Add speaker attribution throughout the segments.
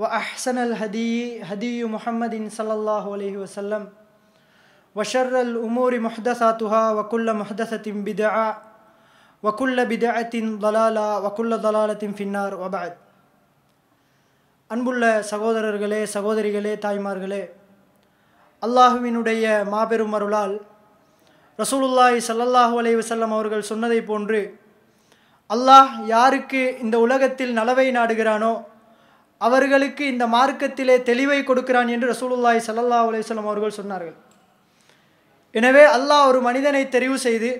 Speaker 1: وأحسن الهدي هدي محمد صلى الله عليه وسلم وشر الأمور محدثاتها وكل محدثة بدعة وكل بدعة ضلالة وكل ضلالة في النار وبعد அன்புள்ள சகோதரர்களே சகோதரிகளே தாய்மார்களே அல்லாஹுவினுடைய மாபெரும் அருளால் ரசூலுல்லாய் சல்லல்லாஹு அலை வசல்லம் அவர்கள் சொன்னதை போன்று அல்லாஹ் யாருக்கு இந்த உலகத்தில் நலவை நாடுகிறானோ அவர்களுக்கு இந்த மார்க்கத்திலே தெளிவை கொடுக்கிறான் என்று ரசூலுல்லாய் சல்லா அலுவலம் அவர்கள் சொன்னார்கள் எனவே அல்லாஹ் ஒரு மனிதனை தெரிவு செய்து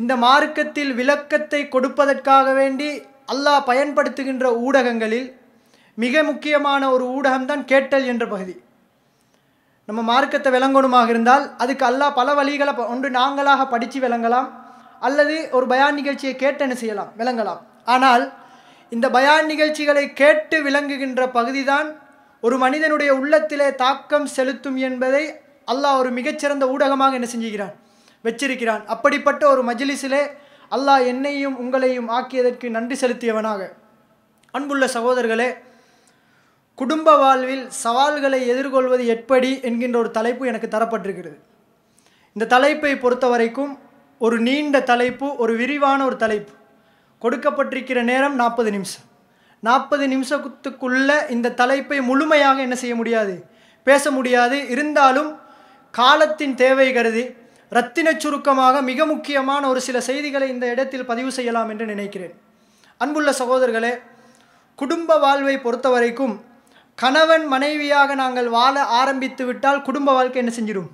Speaker 1: இந்த மார்க்கத்தில் விளக்கத்தை கொடுப்பதற்காக வேண்டி அல்லாஹ் பயன்படுத்துகின்ற ஊடகங்களில் மிக முக்கியமான ஒரு ஊடகம்தான் கேட்டல் என்ற பகுதி நம்ம மார்க்கத்தை விளங்கணுமாக இருந்தால் அதுக்கு அல்லாஹ் பல வழிகளை ஒன்று நாங்களாக படித்து விளங்கலாம் அல்லது ஒரு பயான் நிகழ்ச்சியை கேட்டன்னு செய்யலாம் விளங்கலாம் ஆனால் இந்த பயான் நிகழ்ச்சிகளை கேட்டு விளங்குகின்ற பகுதிதான் ஒரு மனிதனுடைய உள்ளத்திலே தாக்கம் செலுத்தும் என்பதை அல்லாஹ் ஒரு மிகச்சிறந்த ஊடகமாக என்ன செஞ்சுக்கிறான் வச்சிருக்கிறான் அப்படிப்பட்ட ஒரு மஜிலிஸிலே அல்லாஹ் என்னையும் உங்களையும் ஆக்கியதற்கு நன்றி செலுத்தியவனாக அன்புள்ள சகோதரர்களே குடும்ப வாழ்வில் சவால்களை எதிர்கொள்வது எப்படி என்கின்ற ஒரு தலைப்பு எனக்கு தரப்பட்டிருக்கிறது இந்த தலைப்பை பொறுத்த வரைக்கும் ஒரு நீண்ட தலைப்பு ஒரு விரிவான ஒரு தலைப்பு கொடுக்கப்பட்டிருக்கிற நேரம் நாற்பது நிமிஷம் நாற்பது நிமிஷத்துக்குள்ளே இந்த தலைப்பை முழுமையாக என்ன செய்ய முடியாது பேச முடியாது இருந்தாலும் காலத்தின் தேவை கருதி ரத்தின சுருக்கமாக மிக முக்கியமான ஒரு சில செய்திகளை இந்த இடத்தில் பதிவு செய்யலாம் என்று நினைக்கிறேன் அன்புள்ள சகோதரர்களே குடும்ப வாழ்வை பொறுத்த வரைக்கும் கணவன் மனைவியாக நாங்கள் வாழ ஆரம்பித்து விட்டால் குடும்ப வாழ்க்கை என்ன செஞ்சிடும்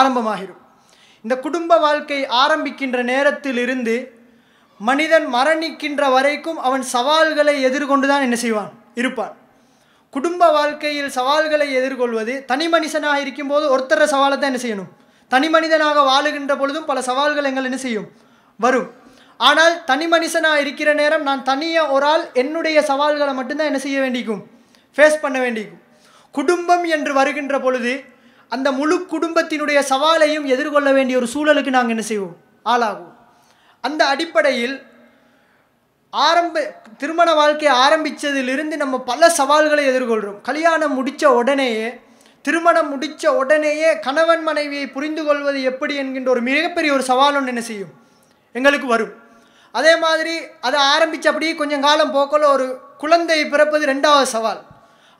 Speaker 1: ஆரம்பமாகிடும் இந்த குடும்ப வாழ்க்கை ஆரம்பிக்கின்ற நேரத்திலிருந்து மனிதன் மரணிக்கின்ற வரைக்கும் அவன் சவால்களை எதிர்கொண்டு தான் என்ன செய்வான் இருப்பான் குடும்ப வாழ்க்கையில் சவால்களை எதிர்கொள்வது தனி மனிதனாக இருக்கும்போது ஒருத்தர சவாலை தான் என்ன செய்யணும் தனி மனிதனாக வாழுகின்ற பொழுதும் பல சவால்கள் எங்கள் என்ன செய்யும் வரும் ஆனால் தனி மனுஷனாக இருக்கிற நேரம் நான் தனியாக ஒரு ஆள் என்னுடைய சவால்களை மட்டும்தான் என்ன செய்ய வேண்டிக்கும் ஃபேஸ் பண்ண வேண்டிக்கும் குடும்பம் என்று வருகின்ற பொழுது அந்த முழு குடும்பத்தினுடைய சவாலையும் எதிர்கொள்ள வேண்டிய ஒரு சூழலுக்கு நாங்கள் என்ன செய்வோம் ஆளாகும் அந்த அடிப்படையில் ஆரம்ப திருமண வாழ்க்கையை ஆரம்பித்ததிலிருந்து நம்ம பல சவால்களை எதிர்கொள்கிறோம் கல்யாணம் முடித்த உடனேயே திருமணம் முடித்த உடனேயே கணவன் மனைவியை புரிந்து கொள்வது எப்படி என்கின்ற ஒரு மிகப்பெரிய ஒரு சவால் ஒன்று என்ன செய்யும் எங்களுக்கு வரும் அதே மாதிரி அதை ஆரம்பித்து அப்படியே கொஞ்சம் காலம் போக்கல ஒரு குழந்தை பிறப்பது ரெண்டாவது சவால்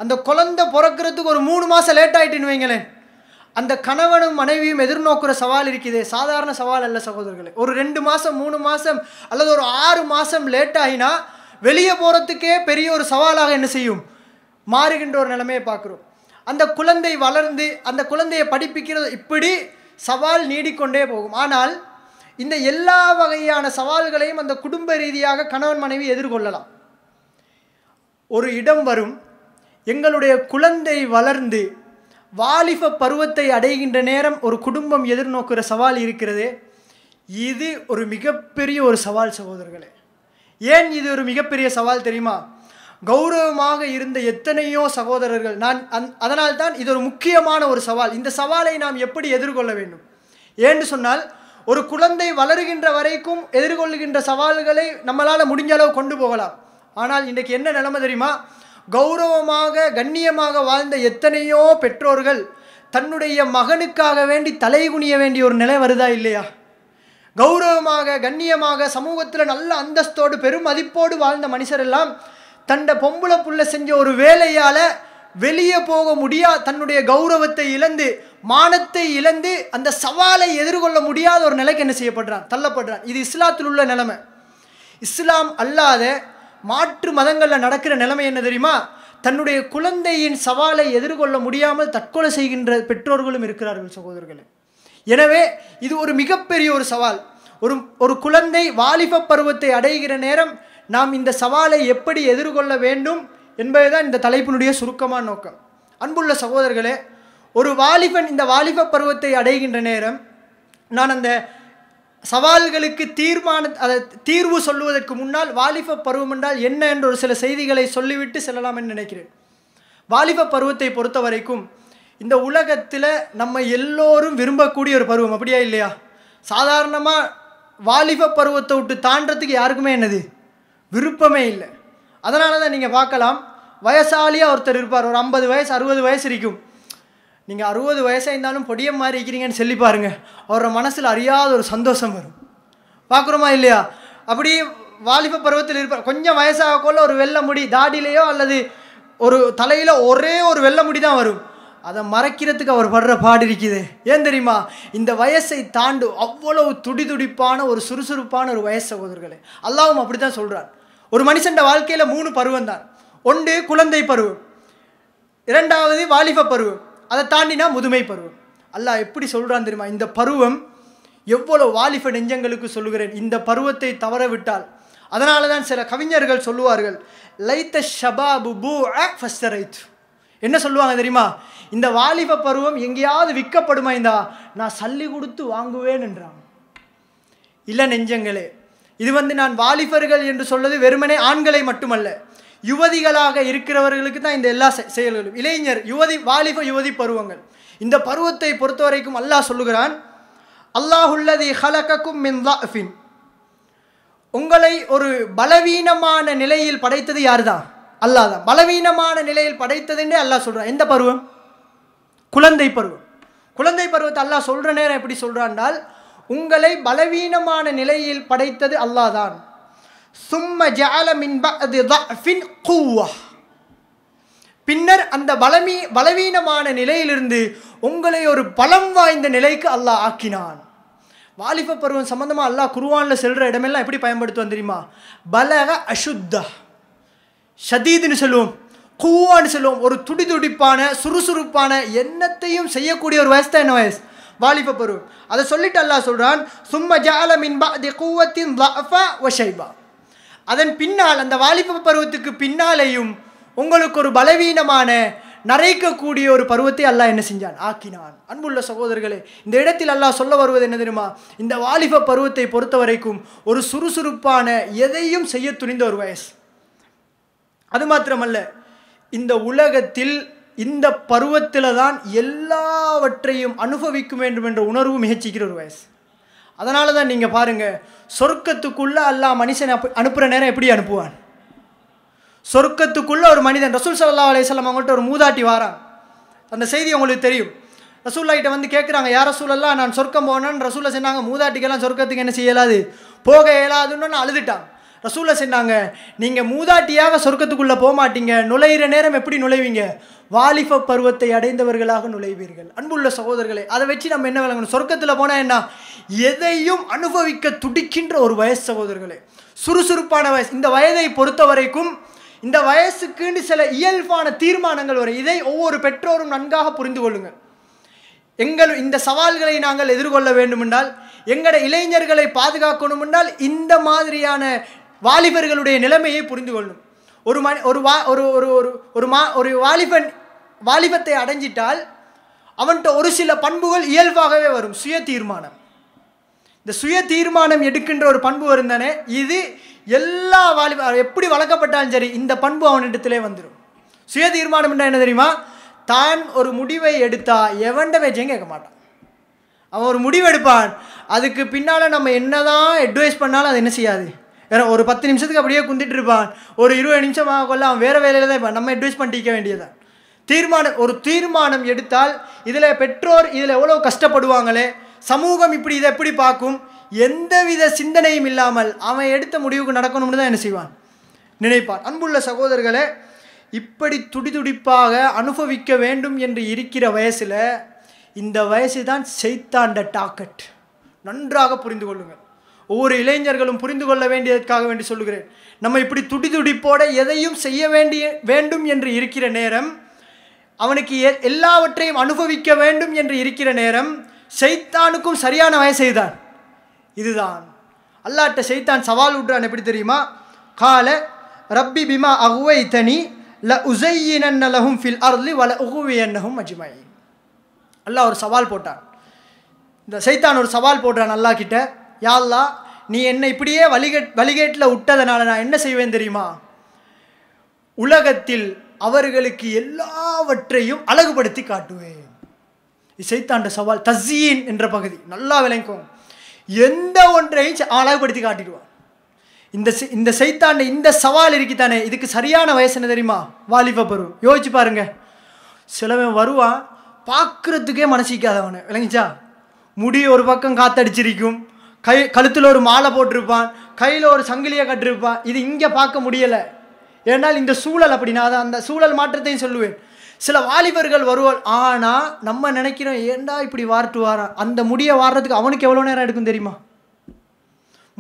Speaker 1: அந்த குழந்தை பிறக்கிறதுக்கு ஒரு மூணு மாதம் லேட் ஆகிட்டுன்னு வைங்களேன் அந்த கணவனும் மனைவியும் எதிர்நோக்கிற சவால் இருக்குது சாதாரண சவால் அல்ல சகோதரர்களே ஒரு ரெண்டு மாதம் மூணு மாதம் அல்லது ஒரு ஆறு மாதம் லேட் ஆகினா வெளியே போகிறதுக்கே பெரிய ஒரு சவாலாக என்ன செய்யும் மாறுகின்ற ஒரு நிலைமையை பார்க்குறோம் அந்த குழந்தை வளர்ந்து அந்த குழந்தையை படிப்பிக்கிறது இப்படி சவால் நீடிக்கொண்டே போகும் ஆனால் இந்த எல்லா வகையான சவால்களையும் அந்த குடும்ப ரீதியாக கணவன் மனைவி எதிர்கொள்ளலாம் ஒரு இடம் வரும் எங்களுடைய குழந்தை வளர்ந்து வாலிப பருவத்தை அடைகின்ற நேரம் ஒரு குடும்பம் எதிர்நோக்கிற சவால் இருக்கிறது இது ஒரு மிகப்பெரிய ஒரு சவால் சகோதரர்களே ஏன் இது ஒரு மிகப்பெரிய சவால் தெரியுமா கௌரவமாக இருந்த எத்தனையோ சகோதரர்கள் நான் அந் அதனால் தான் இது ஒரு முக்கியமான ஒரு சவால் இந்த சவாலை நாம் எப்படி எதிர்கொள்ள வேண்டும் ஏன்னு சொன்னால் ஒரு குழந்தை வளருகின்ற வரைக்கும் எதிர்கொள்ளுகின்ற சவால்களை நம்மளால் முடிஞ்ச அளவு கொண்டு போகலாம் ஆனால் இன்றைக்கு என்ன நிலைமை தெரியுமா கௌரவமாக கண்ணியமாக வாழ்ந்த எத்தனையோ பெற்றோர்கள் தன்னுடைய மகனுக்காக வேண்டி தலை குனிய வேண்டிய ஒரு நிலை வருதா இல்லையா கௌரவமாக கண்ணியமாக சமூகத்தில் நல்ல அந்தஸ்தோடு பெரும் மதிப்போடு வாழ்ந்த மனுஷரெல்லாம் தண்டை பொம்பளை புள்ள செஞ்ச ஒரு வேலையால் வெளியே போக முடியா தன்னுடைய கௌரவத்தை இழந்து மானத்தை இழந்து அந்த சவாலை எதிர்கொள்ள முடியாத ஒரு நிலைக்கு என்ன செய்யப்படுறான் தள்ளப்படுறான் இது இஸ்லாத்தில் உள்ள நிலைமை இஸ்லாம் அல்லாத மாற்று மதங்களில் நடக்கிற நிலைமை என்ன தெரியுமா தன்னுடைய குழந்தையின் சவாலை எதிர்கொள்ள முடியாமல் தற்கொலை செய்கின்ற பெற்றோர்களும் இருக்கிறார்கள் சகோதரர்களே எனவே இது ஒரு மிகப்பெரிய ஒரு சவால் ஒரு ஒரு குழந்தை வாலிப பருவத்தை அடைகிற நேரம் நாம் இந்த சவாலை எப்படி எதிர்கொள்ள வேண்டும் என்பது தான் இந்த தலைப்பினுடைய சுருக்கமான நோக்கம் அன்புள்ள சகோதரர்களே ஒரு வாலிபன் இந்த வாலிப பருவத்தை அடைகின்ற நேரம் நான் அந்த சவால்களுக்கு தீர்மான தீர்வு சொல்லுவதற்கு முன்னால் வாலிப பருவம் என்றால் என்ன என்ற ஒரு சில செய்திகளை சொல்லிவிட்டு செல்லலாம் என்று நினைக்கிறேன் வாலிப பருவத்தை பொறுத்த வரைக்கும் இந்த உலகத்தில் நம்ம எல்லோரும் விரும்பக்கூடிய ஒரு பருவம் அப்படியா இல்லையா சாதாரணமாக வாலிப பருவத்தை விட்டு தாண்டத்துக்கு யாருக்குமே என்னது விருப்பமே இல்லை அதனால தான் நீங்கள் பார்க்கலாம் வயசாலியாக ஒருத்தர் இருப்பார் ஒரு ஐம்பது வயசு அறுபது வயசு இருக்கும் நீங்கள் அறுபது வயசாக இருந்தாலும் பொடிய மாதிரி இருக்கிறீங்கன்னு சொல்லி பாருங்கள் அவரோட மனசில் அறியாத ஒரு சந்தோஷம் வரும் பார்க்குறோமா இல்லையா அப்படி வாலிப பருவத்தில் இருப்பார் கொஞ்சம் வயசாகக்குள்ள ஒரு வெள்ளை முடி தாடியிலையோ அல்லது ஒரு தலையில் ஒரே ஒரு வெள்ளை முடி தான் வரும் அதை மறைக்கிறதுக்கு அவர் படுற பாடு இருக்குது ஏன் தெரியுமா இந்த வயசை தாண்டு அவ்வளவு துடிதுடிப்பான ஒரு சுறுசுறுப்பான ஒரு வயசு சகோதரர்களே அல்லாவும் அப்படி தான் சொல்கிறார் ஒரு மனுஷன் வாழ்க்கையில் மூணு பருவம் தான் ஒன்று குழந்தை பருவம் இரண்டாவது வாலிப பருவம் அதை தாண்டினா முதுமை பருவம் அல்லாஹ் எப்படி சொல்கிறான் தெரியுமா இந்த பருவம் எவ்வளோ வாலிப நெஞ்சங்களுக்கு சொல்லுகிறேன் இந்த பருவத்தை தவற விட்டால் அதனால தான் சில கவிஞர்கள் சொல்லுவார்கள் லைத்த ஷபாபு பூ ஃபஸ்டரைத் என்ன சொல்லுவாங்க தெரியுமா இந்த வாலிப பருவம் எங்கேயாவது விற்கப்படுமா இந்தா நான் சல்லி கொடுத்து வாங்குவேன் என்றான் இல்லை நெஞ்சங்களே இது வந்து நான் வாலிபர்கள் என்று சொல்வது வெறுமனே ஆண்களை மட்டுமல்ல யுவதிகளாக இருக்கிறவர்களுக்கு தான் இந்த எல்லா செயல்களும் இளைஞர் யுவதி வாலிப யுவதி பருவங்கள் இந்த பருவத்தை பொறுத்த வரைக்கும் அல்லாஹ் சொல்லுகிறான் அல்லாஹுல்லதி ஹலகக்கும் மின் உங்களை ஒரு பலவீனமான நிலையில் படைத்தது யார் தான் அல்லாஹ் தான் பலவீனமான நிலையில் படைத்ததுன்றே அல்லாஹ் சொல்கிறான் எந்த பருவம் குழந்தை பருவம் குழந்தை பருவத்தை அல்லாஹ் சொல்கிற நேரம் எப்படி சொல்கிறான்னால் உங்களை பலவீனமான நிலையில் படைத்தது அல்லாஹ் தான் சும்ம ஜால மின் கூவா பின்னர் அந்த பலமீ பலவீனமான நிலையிலிருந்து உங்களை ஒரு பலம் வாய்ந்த நிலைக்கு அல்லாஹ் ஆக்கினான் வாலிப பருவம் சம்பந்தமாக அல்லாஹ் குருவானில் செல்கிற இடமெல்லாம் எப்படி பயன்படுத்துவோம் தெரியுமா பலக அசுத்தா ஷதீதுன்னு சொல்லுவோம் கூவான்னு சொல்லுவோம் ஒரு துடி துடிப்பான சுறுசுறுப்பான என்னத்தையும் செய்யக்கூடிய ஒரு வயசு தான் என்ன வயசு வாலிப பருவம் அதை சொல்லிட்டு அல்லாஹ் சொல்கிறான் சும்ம ஜால மின் பா தி கூவத்தின் வஷைபா அதன் பின்னால் அந்த வாலிப பருவத்துக்கு பின்னாலேயும் உங்களுக்கு ஒரு பலவீனமான நரைக்கக்கூடிய ஒரு பருவத்தை அல்லாஹ் என்ன செஞ்சான் ஆக்கினான் அன்புள்ள சகோதரர்களே இந்த இடத்தில் அல்லாஹ் சொல்ல வருவது என்ன தெரியுமா இந்த வாலிப பருவத்தை பொறுத்த வரைக்கும் ஒரு சுறுசுறுப்பான எதையும் செய்ய துணிந்த ஒரு வயசு அது மாத்திரமல்ல இந்த உலகத்தில் இந்த பருவத்தில் தான் எல்லாவற்றையும் அனுபவிக்க வேண்டும் என்ற உணர்வு மிகச்சிக்கிற ஒரு வயசு அதனால தான் நீங்கள் பாருங்கள் சொர்க்கத்துக்குள்ளே அல்லாஹ் மனுஷன் அப் அனுப்புகிற நேரம் எப்படி அனுப்புவான் சொர்க்கத்துக்குள்ளே ஒரு மனிதன் ரசூல் சல்லா அலையம் அவங்கள்ட்ட ஒரு மூதாட்டி வாரான் அந்த செய்தி உங்களுக்கு தெரியும் ரசூல்லாகிட்ட வந்து கேட்குறாங்க யார் ரசூலெல்லாம் நான் சொர்க்கம் போனேன்னு ரசூலை சொன்னாங்க மூதாட்டிக்கெல்லாம் சொர்க்கத்துக்கு என்ன செய்யலாது போக இயலாதுன்னு அழுதுட்டான் ரசூலை சொன்னாங்க நீங்கள் மூதாட்டியாக சொர்க்கத்துக்குள்ளே போகமாட்டீங்க நுழையிற நேரம் எப்படி நுழைவீங்க வாலிப பருவத்தை அடைந்தவர்களாக நுழைவீர்கள் அன்புள்ள சகோதரர்களை அதை வச்சு நம்ம என்ன விளங்கணும் சொர்க்கத்தில் போனால் என்ன எதையும் அனுபவிக்க துடிக்கின்ற ஒரு வயசு சகோதரர்களே சுறுசுறுப்பான வயசு இந்த வயதை பொறுத்த வரைக்கும் இந்த வயசுக்குன்னு சில இயல்பான தீர்மானங்கள் வரும் இதை ஒவ்வொரு பெற்றோரும் நன்காக புரிந்து கொள்ளுங்கள் எங்கள் இந்த சவால்களை நாங்கள் எதிர்கொள்ள வேண்டுமென்றால் எங்களோட இளைஞர்களை பாதுகாக்கணும் என்றால் இந்த மாதிரியான வாலிபர்களுடைய நிலைமையை புரிந்து கொள்ளும் ஒரு மணி ஒரு வா ஒரு ஒரு ஒரு ஒரு மா ஒரு வாலிபன் வாலிபத்தை அடைஞ்சிட்டால் அவன்கிட்ட ஒரு சில பண்புகள் இயல்பாகவே வரும் சுய தீர்மானம் இந்த சுய தீர்மானம் எடுக்கின்ற ஒரு பண்பு வருந்தானே இது எல்லா வாலிப எப்படி வளர்க்கப்பட்டாலும் சரி இந்த பண்பு அவனிடத்திலே வந்துடும் சுய தீர்மானம் என்ன தெரியுமா தான் ஒரு முடிவை எடுத்தால் எவன்ட பேச்சையும் கேட்க மாட்டான் அவன் ஒரு முடிவெடுப்பான் அதுக்கு பின்னால் நம்ம தான் அட்வைஸ் பண்ணாலும் அது என்ன செய்யாது ஏன்னா ஒரு பத்து நிமிஷத்துக்கு அப்படியே குந்திட்டு இருப்பான் ஒரு இருபது நிமிஷம் ஆகக்குள்ள அவன் வேறு வேலையில் தான் நம்ம அட்வைஸ் பண்ணிக்க வேண்டியதான் தீர்மானம் ஒரு தீர்மானம் எடுத்தால் இதில் பெற்றோர் இதில் எவ்வளோ கஷ்டப்படுவாங்களே சமூகம் இப்படி இதை எப்படி பார்க்கும் எந்தவித சிந்தனையும் இல்லாமல் அவன் எடுத்த முடிவுக்கு நடக்கணும்னு தான் என்ன செய்வான் நினைப்பான் அன்புள்ள சகோதரர்களை இப்படி துடிதுடிப்பாக அனுபவிக்க வேண்டும் என்று இருக்கிற வயசில் இந்த வயசு தான் செய்தாண்ட டாக்கெட் நன்றாக புரிந்து கொள்ளுங்கள் ஒவ்வொரு இளைஞர்களும் புரிந்து கொள்ள வேண்டியதற்காக வேண்டி சொல்லுகிறேன் நம்ம இப்படி துடி துடிப்போட எதையும் செய்ய வேண்டிய வேண்டும் என்று இருக்கிற நேரம் அவனுக்கு எல்லாவற்றையும் அனுபவிக்க வேண்டும் என்று இருக்கிற நேரம் செய்தானுக்கும் சரியான வயசெய்தான் இதுதான் அல்லாட்ட செய்தான் சவால் விட்றான் எப்படி தெரியுமா கால ரப்பி பிமா அகுவை தனி ல உசையினன் லஹும் ஃபில் அருள் வல உகுவியன்னஹும் மஜிமாயி அல்லாஹ் ஒரு சவால் போட்டான் இந்த சைத்தான் ஒரு சவால் போடுறான் அல்லா கிட்ட யாழ்லா நீ என்னை இப்படியே வழிகட் வழிகேட்டில் விட்டதனால நான் என்ன செய்வேன் தெரியுமா உலகத்தில் அவர்களுக்கு எல்லாவற்றையும் அழகுபடுத்தி காட்டுவேன் இசைத்தாண்ட சவால் தசீன் என்ற பகுதி நல்லா விளங்கும் எந்த ஒன்றையும் அழகுபடுத்தி காட்டிடுவான் இந்த இந்த செய்தாண்ட இந்த சவால் இருக்குத்தானே இதுக்கு சரியான வயசு என்ன தெரியுமா வாலிப பருவம் யோசிச்சு பாருங்க சிலவன் வருவான் பார்க்குறதுக்கே மனசிக்காதவனு விளங்கிச்சா முடி ஒரு பக்கம் காத்தடிச்சிருக்கும் கை கழுத்தில் ஒரு மாலை போட்டிருப்பான் கையில் ஒரு சங்கிலியை கட்டிருப்பான் இது இங்கே பார்க்க முடியலை ஏன்னால் இந்த சூழல் அப்படி நான் அந்த சூழல் மாற்றத்தையும் சொல்லுவேன் சில வாலிபர்கள் வருவாள் ஆனால் நம்ம நினைக்கிறோம் ஏண்டா இப்படி வாரிட்டு வாரான் அந்த முடியை வாடுறதுக்கு அவனுக்கு எவ்வளோ நேரம் எடுக்கும் தெரியுமா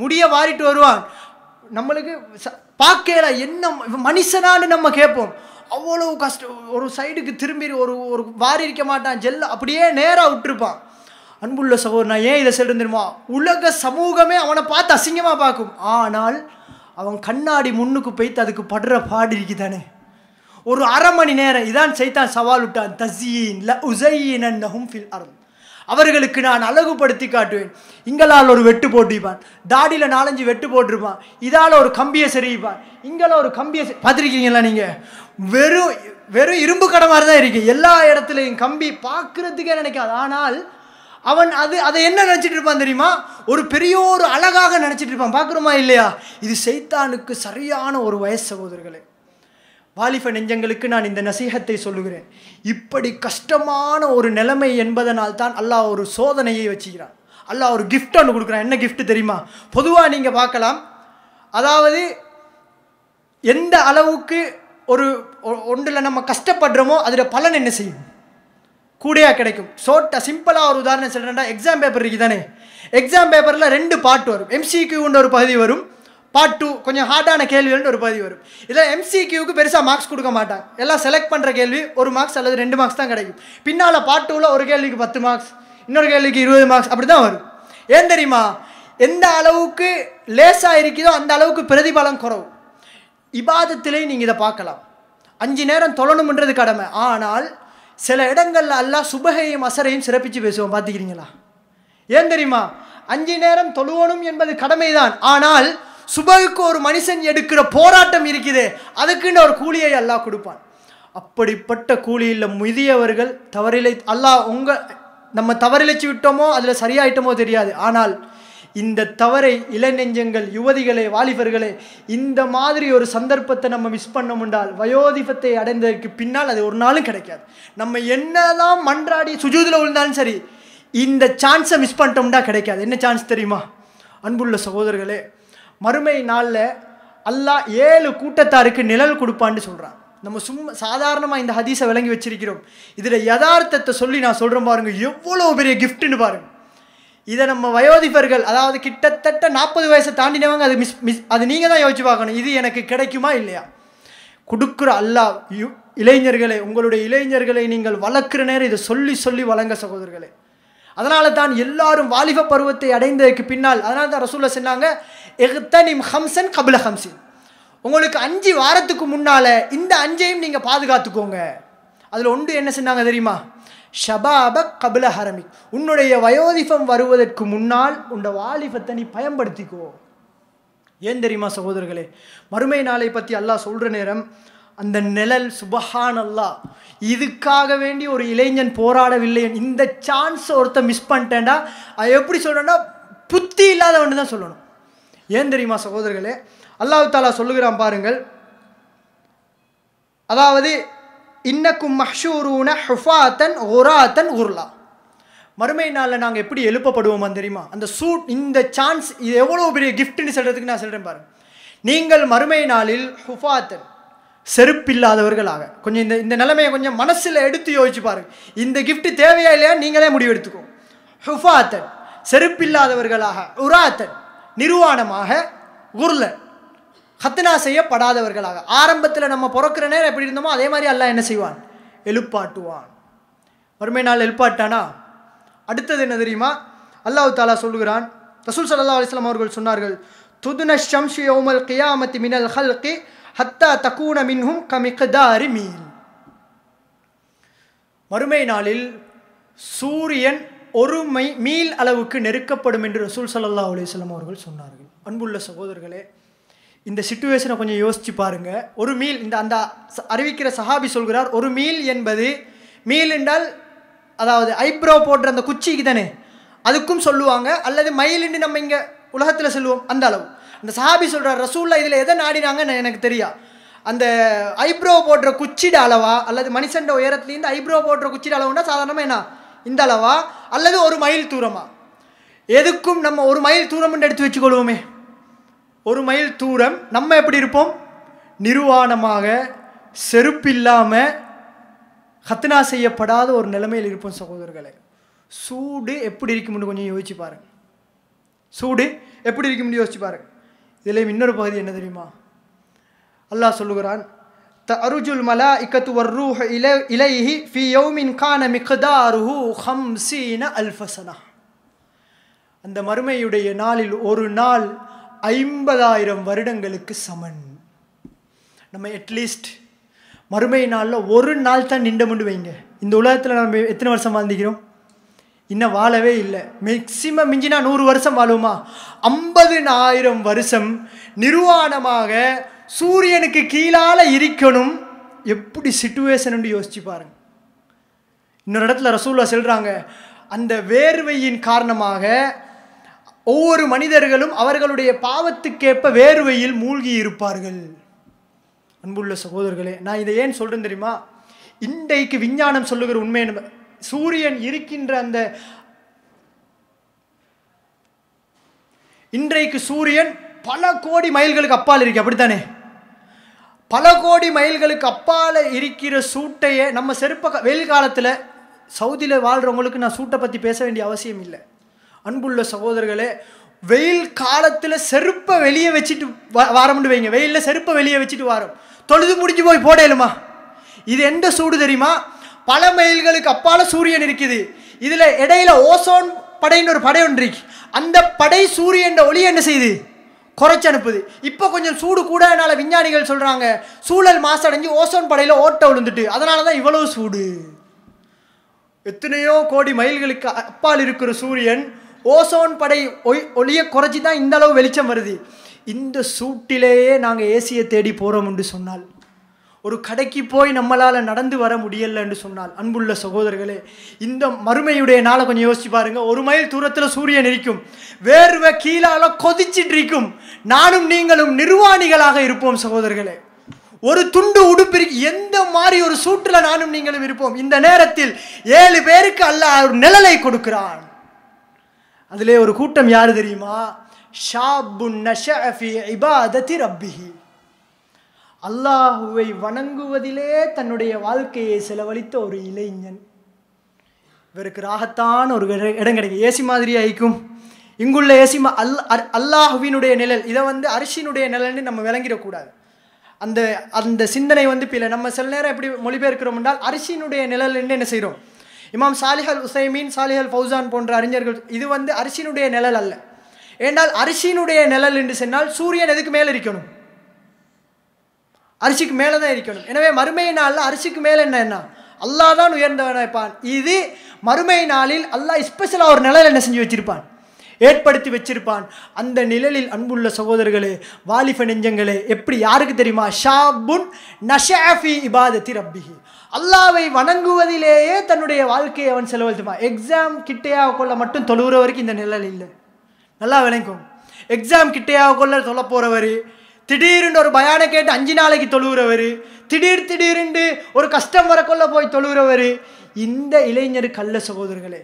Speaker 1: முடியை வாரிட்டு வருவான் நம்மளுக்கு பார்க்கல என்ன மனுஷனான்னு நம்ம கேட்போம் அவ்வளோ கஷ்டம் ஒரு சைடுக்கு திரும்பி ஒரு ஒரு வாரி இருக்க மாட்டான் ஜெல்ல அப்படியே நேராக விட்டுருப்பான் அன்புள்ள சகோதரன் நான் ஏன் இதை சொல்கிறேன் தெரியுமா உலக சமூகமே அவனை பார்த்து அசிங்கமாக பார்க்கும் ஆனால் அவன் கண்ணாடி முன்னுக்கு போய்த்து அதுக்கு படுற பாடு இருக்குதானே ஒரு அரை மணி நேரம் இதான் செய்தான் சவால் விட்டான் தசியின் ல உசையின் ஃபில் அருள் அவர்களுக்கு நான் அழகுபடுத்தி காட்டுவேன் இங்களால் ஒரு வெட்டு போட்டிருப்பான் தாடியில் நாலஞ்சு வெட்டு போட்டிருப்பான் இதால் ஒரு கம்பியை செறிவிப்பான் இங்களால் ஒரு கம்பியை பார்த்துருக்கீங்களா நீங்கள் வெறும் வெறும் இரும்பு கடை மாதிரி தான் இருக்குது எல்லா இடத்துலையும் கம்பி பார்க்குறதுக்கே நினைக்காது ஆனால் அவன் அது அதை என்ன நினச்சிட்டு இருப்பான் தெரியுமா ஒரு பெரிய ஒரு அழகாக நினச்சிட்டு இருப்பான் பார்க்குறோமா இல்லையா இது சைத்தானுக்கு சரியான ஒரு வயசு சகோதரர்களே வாலிப நெஞ்சங்களுக்கு நான் இந்த நசீகத்தை சொல்லுகிறேன் இப்படி கஷ்டமான ஒரு நிலைமை என்பதனால் தான் அல்லாஹ் ஒரு சோதனையை வச்சுக்கிறான் அல்லாஹ் ஒரு கிஃப்ட் ஒன்று கொடுக்குறான் என்ன கிஃப்ட் தெரியுமா பொதுவாக நீங்கள் பார்க்கலாம் அதாவது எந்த அளவுக்கு ஒரு ஒன்றில் நம்ம கஷ்டப்படுறோமோ அதில் பலன் என்ன செய்யும் கூடையாக கிடைக்கும் ஷோர்ட்டாக சிம்பிளாக ஒரு உதாரணம் சொல்கிறேன்டா எக்ஸாம் பேப்பர் இருக்குது தானே எக்ஸாம் பேப்பரில் ரெண்டு பாட்டு வரும் எம்சிக்யூன்ற ஒரு பகுதி வரும் பார்ட் டூ கொஞ்சம் ஹார்டான கேள்விகள்னு ஒரு பகுதி வரும் இதில் எம்சிக்யூக்கு பெருசாக மார்க்ஸ் கொடுக்க மாட்டாங்க எல்லாம் செலக்ட் பண்ணுற கேள்வி ஒரு மார்க்ஸ் அல்லது ரெண்டு மார்க்ஸ் தான் கிடைக்கும் பின்னால் பார்ட் டூவில் ஒரு கேள்விக்கு பத்து மார்க்ஸ் இன்னொரு கேள்விக்கு இருபது மார்க்ஸ் அப்படி தான் வரும் ஏன் தெரியுமா எந்த அளவுக்கு லேசாக இருக்குதோ அந்த அளவுக்கு பிரதிபலம் குறவு இபாதத்திலே நீங்கள் இதை பார்க்கலாம் அஞ்சு நேரம் தொழணுமன்றது கடமை ஆனால் சில இடங்களில் அல்லாஹ் சுபகையும் அசரையும் சிறப்பித்து பேசுவோம் பார்த்துக்கிறீங்களா ஏன் தெரியுமா அஞ்சு நேரம் தொழுவணும் என்பது கடமைதான் ஆனால் சுபகுக்கு ஒரு மனுஷன் எடுக்கிற போராட்டம் இருக்குது அதுக்குன்னு ஒரு கூலியை அல்லாஹ் கொடுப்பான் அப்படிப்பட்ட கூலியில் முதியவர்கள் தவறிலை அல்லாஹ் உங்கள் நம்ம தவறிழைச்சு விட்டோமோ அதில் சரியாயிட்டோமோ தெரியாது ஆனால் இந்த தவறை இளநெஞ்சங்கள் யுவதிகளே வாலிபர்களே இந்த மாதிரி ஒரு சந்தர்ப்பத்தை நம்ம மிஸ் பண்ண முண்டால் வயோதிபத்தை அடைந்ததற்கு பின்னால் அது ஒரு நாளும் கிடைக்காது நம்ம என்னதான் மன்றாடி சுஜூதில் விழுந்தாலும் சரி இந்த சான்ஸை மிஸ் பண்ணிட்டோம்னா கிடைக்காது என்ன சான்ஸ் தெரியுமா அன்புள்ள சகோதரர்களே மறுமை நாளில் அல்லாஹ் ஏழு கூட்டத்தாருக்கு நிழல் கொடுப்பான்னு சொல்கிறான் நம்ம சும்மா சாதாரணமாக இந்த ஹதீஸை விளங்கி வச்சிருக்கிறோம் இதில் யதார்த்தத்தை சொல்லி நான் சொல்கிறேன் பாருங்கள் எவ்வளோ பெரிய கிஃப்ட்டுன்னு பாருங்கள் இதை நம்ம வயோதிபர்கள் அதாவது கிட்டத்தட்ட நாற்பது வயசை தாண்டினவங்க அது மிஸ் மிஸ் அது நீங்கள் தான் யோசிச்சு பார்க்கணும் இது எனக்கு கிடைக்குமா இல்லையா கொடுக்குற அல்லா இளைஞர்களை உங்களுடைய இளைஞர்களை நீங்கள் வளர்க்குற நேரம் இதை சொல்லி சொல்லி வழங்க சகோதரர்களே அதனால தான் எல்லாரும் வாலிப பருவத்தை அடைந்ததுக்கு பின்னால் அதனால தான் ரசூலில் சொன்னாங்க எஹ்தனிம் ஹம்சன் கபில ஹம்சின் உங்களுக்கு அஞ்சு வாரத்துக்கு முன்னால் இந்த அஞ்சையும் நீங்கள் பாதுகாத்துக்கோங்க அதில் ஒன்று என்ன சொன்னாங்க தெரியுமா ஷபாப கபில ஹரமி உன்னுடைய வயோதிபம் வருவதற்கு முன்னால் உன்னோட வாலிபத்தை நீ பயன்படுத்திக்கோ ஏன் தெரியுமா சகோதரர்களே மறுமை நாளை பற்றி அல்லாஹ் சொல்கிற நேரம் அந்த நிழல் சுபஹான் அல்லா இதுக்காக வேண்டி ஒரு இளைஞன் போராடவில்லை இந்த சான்ஸ் ஒருத்தர் மிஸ் பண்ணிட்டேன்டா அது எப்படி சொல்கிறேன்னா புத்தி ஒன்று தான் சொல்லணும் ஏன் தெரியுமா சகோதரர்களே அல்லாஹு தாலா சொல்லுகிறான் பாருங்கள் அதாவது இன்னக்கும் மஹூரூன ஹுஃபாத்தன் உராத்தன் உர்லா மறுமை நாளில் நாங்கள் எப்படி எழுப்பப்படுவோமா தெரியுமா அந்த சூட் இந்த சான்ஸ் இது எவ்வளோ பெரிய கிஃப்ட்னு சொல்கிறதுக்கு நான் சொல்கிறேன் பாருங்கள் நீங்கள் மறுமை நாளில் ஹுஃபாத்தன் செருப்பில்லாதவர்களாக கொஞ்சம் இந்த இந்த நிலைமையை கொஞ்சம் மனசில் எடுத்து யோசிச்சு பாருங்கள் இந்த கிஃப்ட் தேவையா இல்லையா நீங்களே முடிவு எடுத்துக்கோ ஹுஃபாத்தன் செருப்பில்லாதவர்களாக உராத்தன் நிர்வாணமாக உருளன் ஹத்தனா செய்யப்படாதவர்களாக ஆரம்பத்தில் நம்ம பிறக்கிற நேரம் எப்படி இருந்தோமோ அதே மாதிரி அல்லா என்ன செய்வான் எழுப்பாட்டுவான் மறுமை நாள் எழுப்பாட்டானா அடுத்தது என்ன தெரியுமா அல்லாஹு தாலா சொல்லுகிறான் ரசூல் சல்லா அலிஸ்லாம் அவர்கள் சொன்னார்கள் துதுன ஷம்ஷி ஹத்தா மின்ஹும் மறுமை நாளில் சூரியன் ஒரு மை மீல் அளவுக்கு நெருக்கப்படும் என்று ரசூல் சல்லா அலிஸ்லாம் அவர்கள் சொன்னார்கள் அன்புள்ள சகோதரர்களே இந்த சுச்சுவேஷனை கொஞ்சம் யோசித்து பாருங்கள் ஒரு மீல் இந்த அந்த அறிவிக்கிற சஹாபி சொல்கிறார் ஒரு மீல் என்பது மீல் என்றால் அதாவது ஐப்ரோ போடுற அந்த குச்சிக்கு தானே அதுக்கும் சொல்லுவாங்க அல்லது மயிலுன்னு நம்ம இங்கே உலகத்தில் சொல்லுவோம் அந்த அளவு அந்த சஹாபி சொல்கிறார் ரசூலில் இதில் எதை நாடினாங்கன்னு எனக்கு தெரியா அந்த ஐப்ரோ போடுற குச்சிட அளவா அல்லது மனுஷண்ட உயரத்துலேருந்து ஐப்ரோ போடுற குச்சிட அளவுன்னா சாதாரணமாக என்ன இந்த அளவா அல்லது ஒரு மைல் தூரமாக எதுக்கும் நம்ம ஒரு மைல் தூரம்னு எடுத்து வச்சுக்கொள்வோமே ஒரு மைல் தூரம் நம்ம எப்படி இருப்போம் நிர்வாணமாக செருப்பில்லாமல் ஹத்னா செய்யப்படாத ஒரு நிலைமையில் இருப்போம் சகோதரர்களை சூடு எப்படி இருக்கும்னு கொஞ்சம் யோசிச்சு பாருங்கள் சூடு எப்படி இருக்கும்னு யோசிச்சு பாருங்கள் இதுலேயும் இன்னொரு பகுதி என்ன தெரியுமா அல்லாஹ் சொல்லுகிறான் த تأرج الملائكة والروح இலை في يوم كان مقداره خمسين ஹம்சீன அல்ஃபசனா அந்த மறுமையுடைய நாளில் ஒரு நாள் ஐம்பதாயிரம் வருடங்களுக்கு சமன் நம்ம அட்லீஸ்ட் மறுமை நாளில் ஒரு நாள் தான் முண்டு வைங்க இந்த உலகத்தில் நம்ம எத்தனை வருஷம் வாழ்ந்துக்கிறோம் இன்னும் வாழவே இல்லை மேக்சிமம் மிஞ்சினா நூறு வருஷம் வாழுமா ஐம்பது ஆயிரம் வருஷம் நிர்வாணமாக சூரியனுக்கு கீழால் இருக்கணும் எப்படி சிட்டுவேஷன் யோசிச்சு பாருங்க இன்னொரு இடத்துல ரசூல்லா செல்கிறாங்க அந்த வேர்வையின் காரணமாக ஒவ்வொரு மனிதர்களும் அவர்களுடைய பாவத்துக்கேற்ப வேர்வையில் மூழ்கி இருப்பார்கள் அன்புள்ள சகோதரர்களே நான் இதை ஏன் சொல்கிறேன் தெரியுமா இன்றைக்கு விஞ்ஞானம் சொல்லுகிற உண்மை சூரியன் இருக்கின்ற அந்த இன்றைக்கு சூரியன் பல கோடி மைல்களுக்கு அப்பால் இருக்கு அப்படித்தானே பல கோடி மைல்களுக்கு அப்பால் இருக்கிற சூட்டையே நம்ம செருப்ப வெயில் காலத்தில் சவுதியில் வாழ்கிறவங்களுக்கு நான் சூட்டை பற்றி பேச வேண்டிய அவசியம் இல்லை அன்புள்ள சகோதரர்களே வெயில் காலத்தில் செருப்பை வெளியே வச்சுட்டு வாரம்னு வைங்க வெயிலில் செருப்பை வெளியே வச்சுட்டு வாரம் தொழுது முடிஞ்சு போய் போடலுமா இது எந்த சூடு தெரியுமா பல மைல்களுக்கு அப்பால சூரியன் இருக்குது இதில் இடையில ஓசோன் படைன்னு ஒரு படை ஒன்று இருக்கு அந்த படை சூரியன் ஒளி என்ன செய்யுது குறைச்சி அனுப்புது இப்போ கொஞ்சம் சூடு கூட என்னால் விஞ்ஞானிகள் சொல்கிறாங்க சூழல் மாசடைஞ்சு ஓசோன் படையில் ஓட்ட விழுந்துட்டு அதனால தான் இவ்வளோ சூடு எத்தனையோ கோடி மைல்களுக்கு அப்பால் இருக்கிற சூரியன் ஓசோன் படை ஒய் ஒளியை குறைச்சி தான் இந்த அளவு வெளிச்சம் வருது இந்த சூட்டிலேயே நாங்கள் ஏசியை தேடி போகிறோம் என்று சொன்னால் ஒரு கடைக்கு போய் நம்மளால் நடந்து வர முடியலை என்று சொன்னால் அன்புள்ள சகோதரர்களே இந்த மறுமையுடைய நாளை கொஞ்சம் யோசிச்சு பாருங்கள் ஒரு மைல் தூரத்தில் சூரியன் இருக்கும் வேர்வை கீழால் கொதிச்சிட்டு இருக்கும் நானும் நீங்களும் நிர்வாணிகளாக இருப்போம் சகோதரர்களே ஒரு துண்டு உடுப்பிற்கு எந்த மாதிரி ஒரு சூட்டில் நானும் நீங்களும் இருப்போம் இந்த நேரத்தில் ஏழு பேருக்கு அல்ல ஒரு நிழலை கொடுக்கிறான் அதிலே ஒரு கூட்டம் யார் தெரியுமா இபாததி ரப்பிஹி அல்லாஹுவை வணங்குவதிலே தன்னுடைய வாழ்க்கையை செலவழித்த ஒரு இளைஞன் இவருக்கு ராகத்தான் ஒரு இடம் கிடைக்கும் ஏசி மாதிரி ஆயிக்கும் இங்குள்ள ஏசி மா அல் அர் அல்லாஹுவினுடைய நிழல் இதை வந்து அரிசியினுடைய நிழல்னு நம்ம விளங்கிடக்கூடாது அந்த அந்த சிந்தனை வந்து இப்போ இல்லை நம்ம சில நேரம் எப்படி மொழிபெயர்க்கிறோம் என்றால் அரிசியினுடைய நிழல்னு என்ன செய்கிறோம் இமாம் சாலிஹல் உசைமீன் சாலிஹல் ஃபௌசான் போன்ற அறிஞர்கள் இது வந்து அரிசியினுடைய நிழல் அல்ல ஏனால் அரிசியினுடைய நிழல் என்று சொன்னால் சூரியன் எதுக்கு மேலே இருக்கணும் அரிசிக்கு மேலே தான் இருக்கணும் எனவே மறுமை நாளில் அரிசிக்கு மேலே என்ன என்ன அல்லா தான் உயர்ந்தவனைப்பான் இது மறுமை நாளில் அல்லாஹ் ஸ்பெஷலாக ஒரு நிழல் என்ன செஞ்சு வச்சிருப்பான் ஏற்படுத்தி வச்சிருப்பான் அந்த நிழலில் அன்புள்ள சகோதரர்களே வாலிப நெஞ்சங்களே எப்படி யாருக்கு தெரியுமா ஷாபுன் நஷாஃபி இபாதத்தி ரப்பிகி அல்லாவை வணங்குவதிலேயே தன்னுடைய வாழ்க்கையை அவன் செலவழித்துப்பான் எக்ஸாம் கிட்டையாக கொள்ள மட்டும் தொழுகிற வரைக்கும் இந்த நிழல் இல்லை நல்லா விளங்கும் எக்ஸாம் கிட்டையாக கொள்ள சொல்ல போகிறவர் திடீர்னு ஒரு பயானை கேட்டு அஞ்சு நாளைக்கு தொழுகிறவர் திடீர் திடீர்னு ஒரு கஷ்டம் கொள்ள போய் தொழுகிறவர் இந்த இளைஞர் கள்ள சகோதரர்களே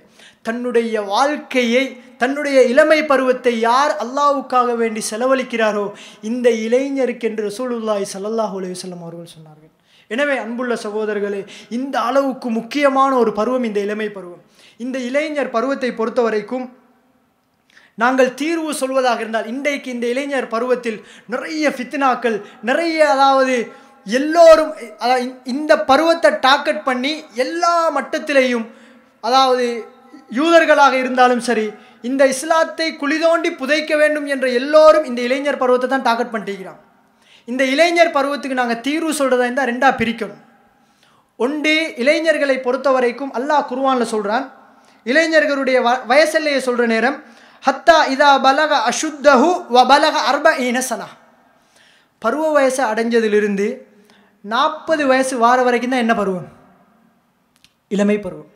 Speaker 1: தன்னுடைய வாழ்க்கையை தன்னுடைய இளமை பருவத்தை யார் அல்லாவுக்காக வேண்டி செலவழிக்கிறாரோ இந்த இளைஞருக்கு என்று ரசூலுல்லாய் சல்லாஹூ அலையுசல்லம் அவர்கள் சொன்னார்கள் எனவே அன்புள்ள சகோதரர்களே இந்த அளவுக்கு முக்கியமான ஒரு பருவம் இந்த இளமை பருவம் இந்த இளைஞர் பருவத்தை பொறுத்த வரைக்கும் நாங்கள் தீர்வு சொல்வதாக இருந்தால் இன்றைக்கு இந்த இளைஞர் பருவத்தில் நிறைய ஃபித்னாக்கள் நிறைய அதாவது எல்லோரும் இந்த பருவத்தை டார்கெட் பண்ணி எல்லா மட்டத்திலையும் அதாவது யூதர்களாக இருந்தாலும் சரி இந்த இஸ்லாத்தை குளிதோண்டி புதைக்க வேண்டும் என்ற எல்லோரும் இந்த இளைஞர் பருவத்தை தான் டார்கெட் பண்ணிட்டு இந்த இளைஞர் பருவத்துக்கு நாங்கள் தீர்வு சொல்கிறதா இருந்தால் ரெண்டாக பிரிக்கணும் ஒன்று இளைஞர்களை பொறுத்த வரைக்கும் அல்லாஹ் குருவானில் சொல்கிறான் இளைஞர்களுடைய வ வயசல்லையை சொல்கிற நேரம் ஹத்தா இதா பலக அசுத்தஹு வ பலக அர்ப இனசனா பருவ வயசை அடைஞ்சதிலிருந்து நாற்பது வயசு வார வரைக்கும் தான் என்ன பருவம் இளமை பருவம்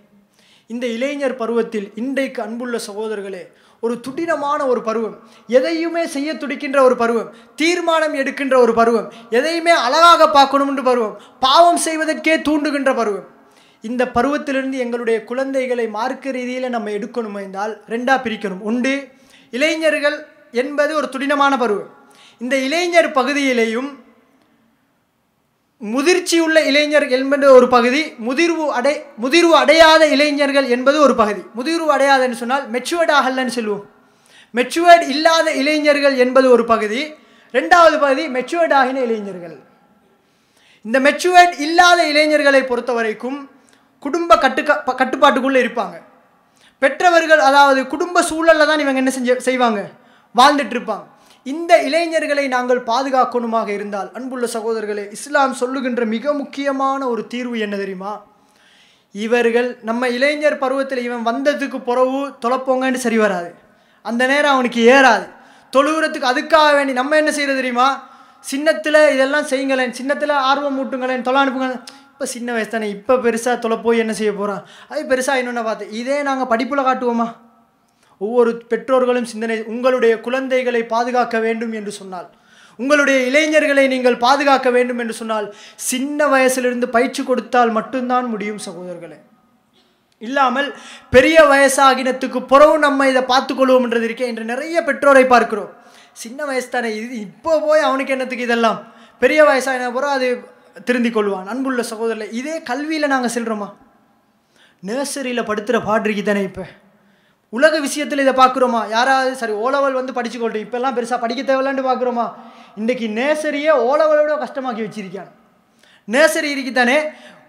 Speaker 1: இந்த இளைஞர் பருவத்தில் இன்றைக்கு அன்புள்ள சகோதரர்களே ஒரு துடினமான ஒரு பருவம் எதையுமே செய்ய துடிக்கின்ற ஒரு பருவம் தீர்மானம் எடுக்கின்ற ஒரு பருவம் எதையுமே அழகாக பார்க்கணும்னு பருவம் பாவம் செய்வதற்கே தூண்டுகின்ற பருவம் இந்த பருவத்திலிருந்து எங்களுடைய குழந்தைகளை மார்க்க ரீதியில் நம்ம எடுக்கணும் என்றால் ரெண்டாக பிரிக்கணும் உண்டு இளைஞர்கள் என்பது ஒரு துடினமான பருவம் இந்த இளைஞர் பகுதியிலேயும் முதிர்ச்சியுள்ள இளைஞர்கள் என்பது ஒரு பகுதி முதிர்வு அடை முதிர்வு அடையாத இளைஞர்கள் என்பது ஒரு பகுதி முதிர்வு அடையாதன்னு சொன்னால் மெச்சுவர்ட் ஆகலன்னு சொல்லுவோம் மெச்சுவர்ட் இல்லாத இளைஞர்கள் என்பது ஒரு பகுதி ரெண்டாவது பகுதி மெச்சுவர்ட் ஆகின இளைஞர்கள் இந்த மெச்சுவர்ட் இல்லாத இளைஞர்களை பொறுத்த வரைக்கும் குடும்ப கட்டுக்க கட்டுப்பாட்டுக்குள்ளே இருப்பாங்க பெற்றவர்கள் அதாவது குடும்ப சூழலில் தான் இவங்க என்ன செஞ்ச செய்வாங்க வாழ்ந்துட்டு இருப்பாங்க இந்த இளைஞர்களை நாங்கள் பாதுகாக்கணுமாக இருந்தால் அன்புள்ள சகோதரர்களே இஸ்லாம் சொல்லுகின்ற மிக முக்கியமான ஒரு தீர்வு என்ன தெரியுமா இவர்கள் நம்ம இளைஞர் பருவத்தில் இவன் வந்ததுக்கு பிறகு தொலைப்போங்கன்னு சரி வராது அந்த நேரம் அவனுக்கு ஏறாது தொழுகிறதுக்கு அதுக்காக வேண்டி நம்ம என்ன செய்கிறது தெரியுமா சின்னத்தில் இதெல்லாம் செய்யுங்களேன் சின்னத்தில் ஆர்வம் ஊட்டுங்களேன் தொலை அனுப்புங்களேன் இப்போ சின்ன வயசு தானே இப்போ பெருசாக தொலைப்போய் என்ன செய்ய போகிறான் அது பெருசாக இன்னொன்று பார்த்து இதே நாங்கள் படிப்பில் காட்டுவோமா ஒவ்வொரு பெற்றோர்களும் சிந்தனை உங்களுடைய குழந்தைகளை பாதுகாக்க வேண்டும் என்று சொன்னால் உங்களுடைய இளைஞர்களை நீங்கள் பாதுகாக்க வேண்டும் என்று சொன்னால் சின்ன வயசிலிருந்து பயிற்சி கொடுத்தால் மட்டும்தான் முடியும் சகோதரர்களே இல்லாமல் பெரிய வயசாகினத்துக்கு புறவு நம்ம இதை பார்த்துக்கொள்வோம் என்றது இருக்கேன் என்று நிறைய பெற்றோரை பார்க்கிறோம் சின்ன வயசு தானே இது இப்போ போய் அவனுக்கு என்னத்துக்கு இதெல்லாம் பெரிய வயசாகின புறம் அது திருந்திக் கொள்வான் அன்புள்ள சகோதரில் இதே கல்வியில் நாங்கள் செல்கிறோமா நர்சரியில் படுத்துகிற பாடுறீங்க தானே இப்போ உலக விஷயத்தில் இதை பார்க்குறோமா யாராவது சரி ஓலவல் வந்து படிச்சுக்கொள்ட்டு இப்போல்லாம் பெருசாக படிக்க தேவையில்லான்னு பார்க்குறோமா இன்றைக்கி நேசரியே ஓலவலோட கஷ்டமாக்கி வச்சிருக்கான் நேசரி இருக்குதானே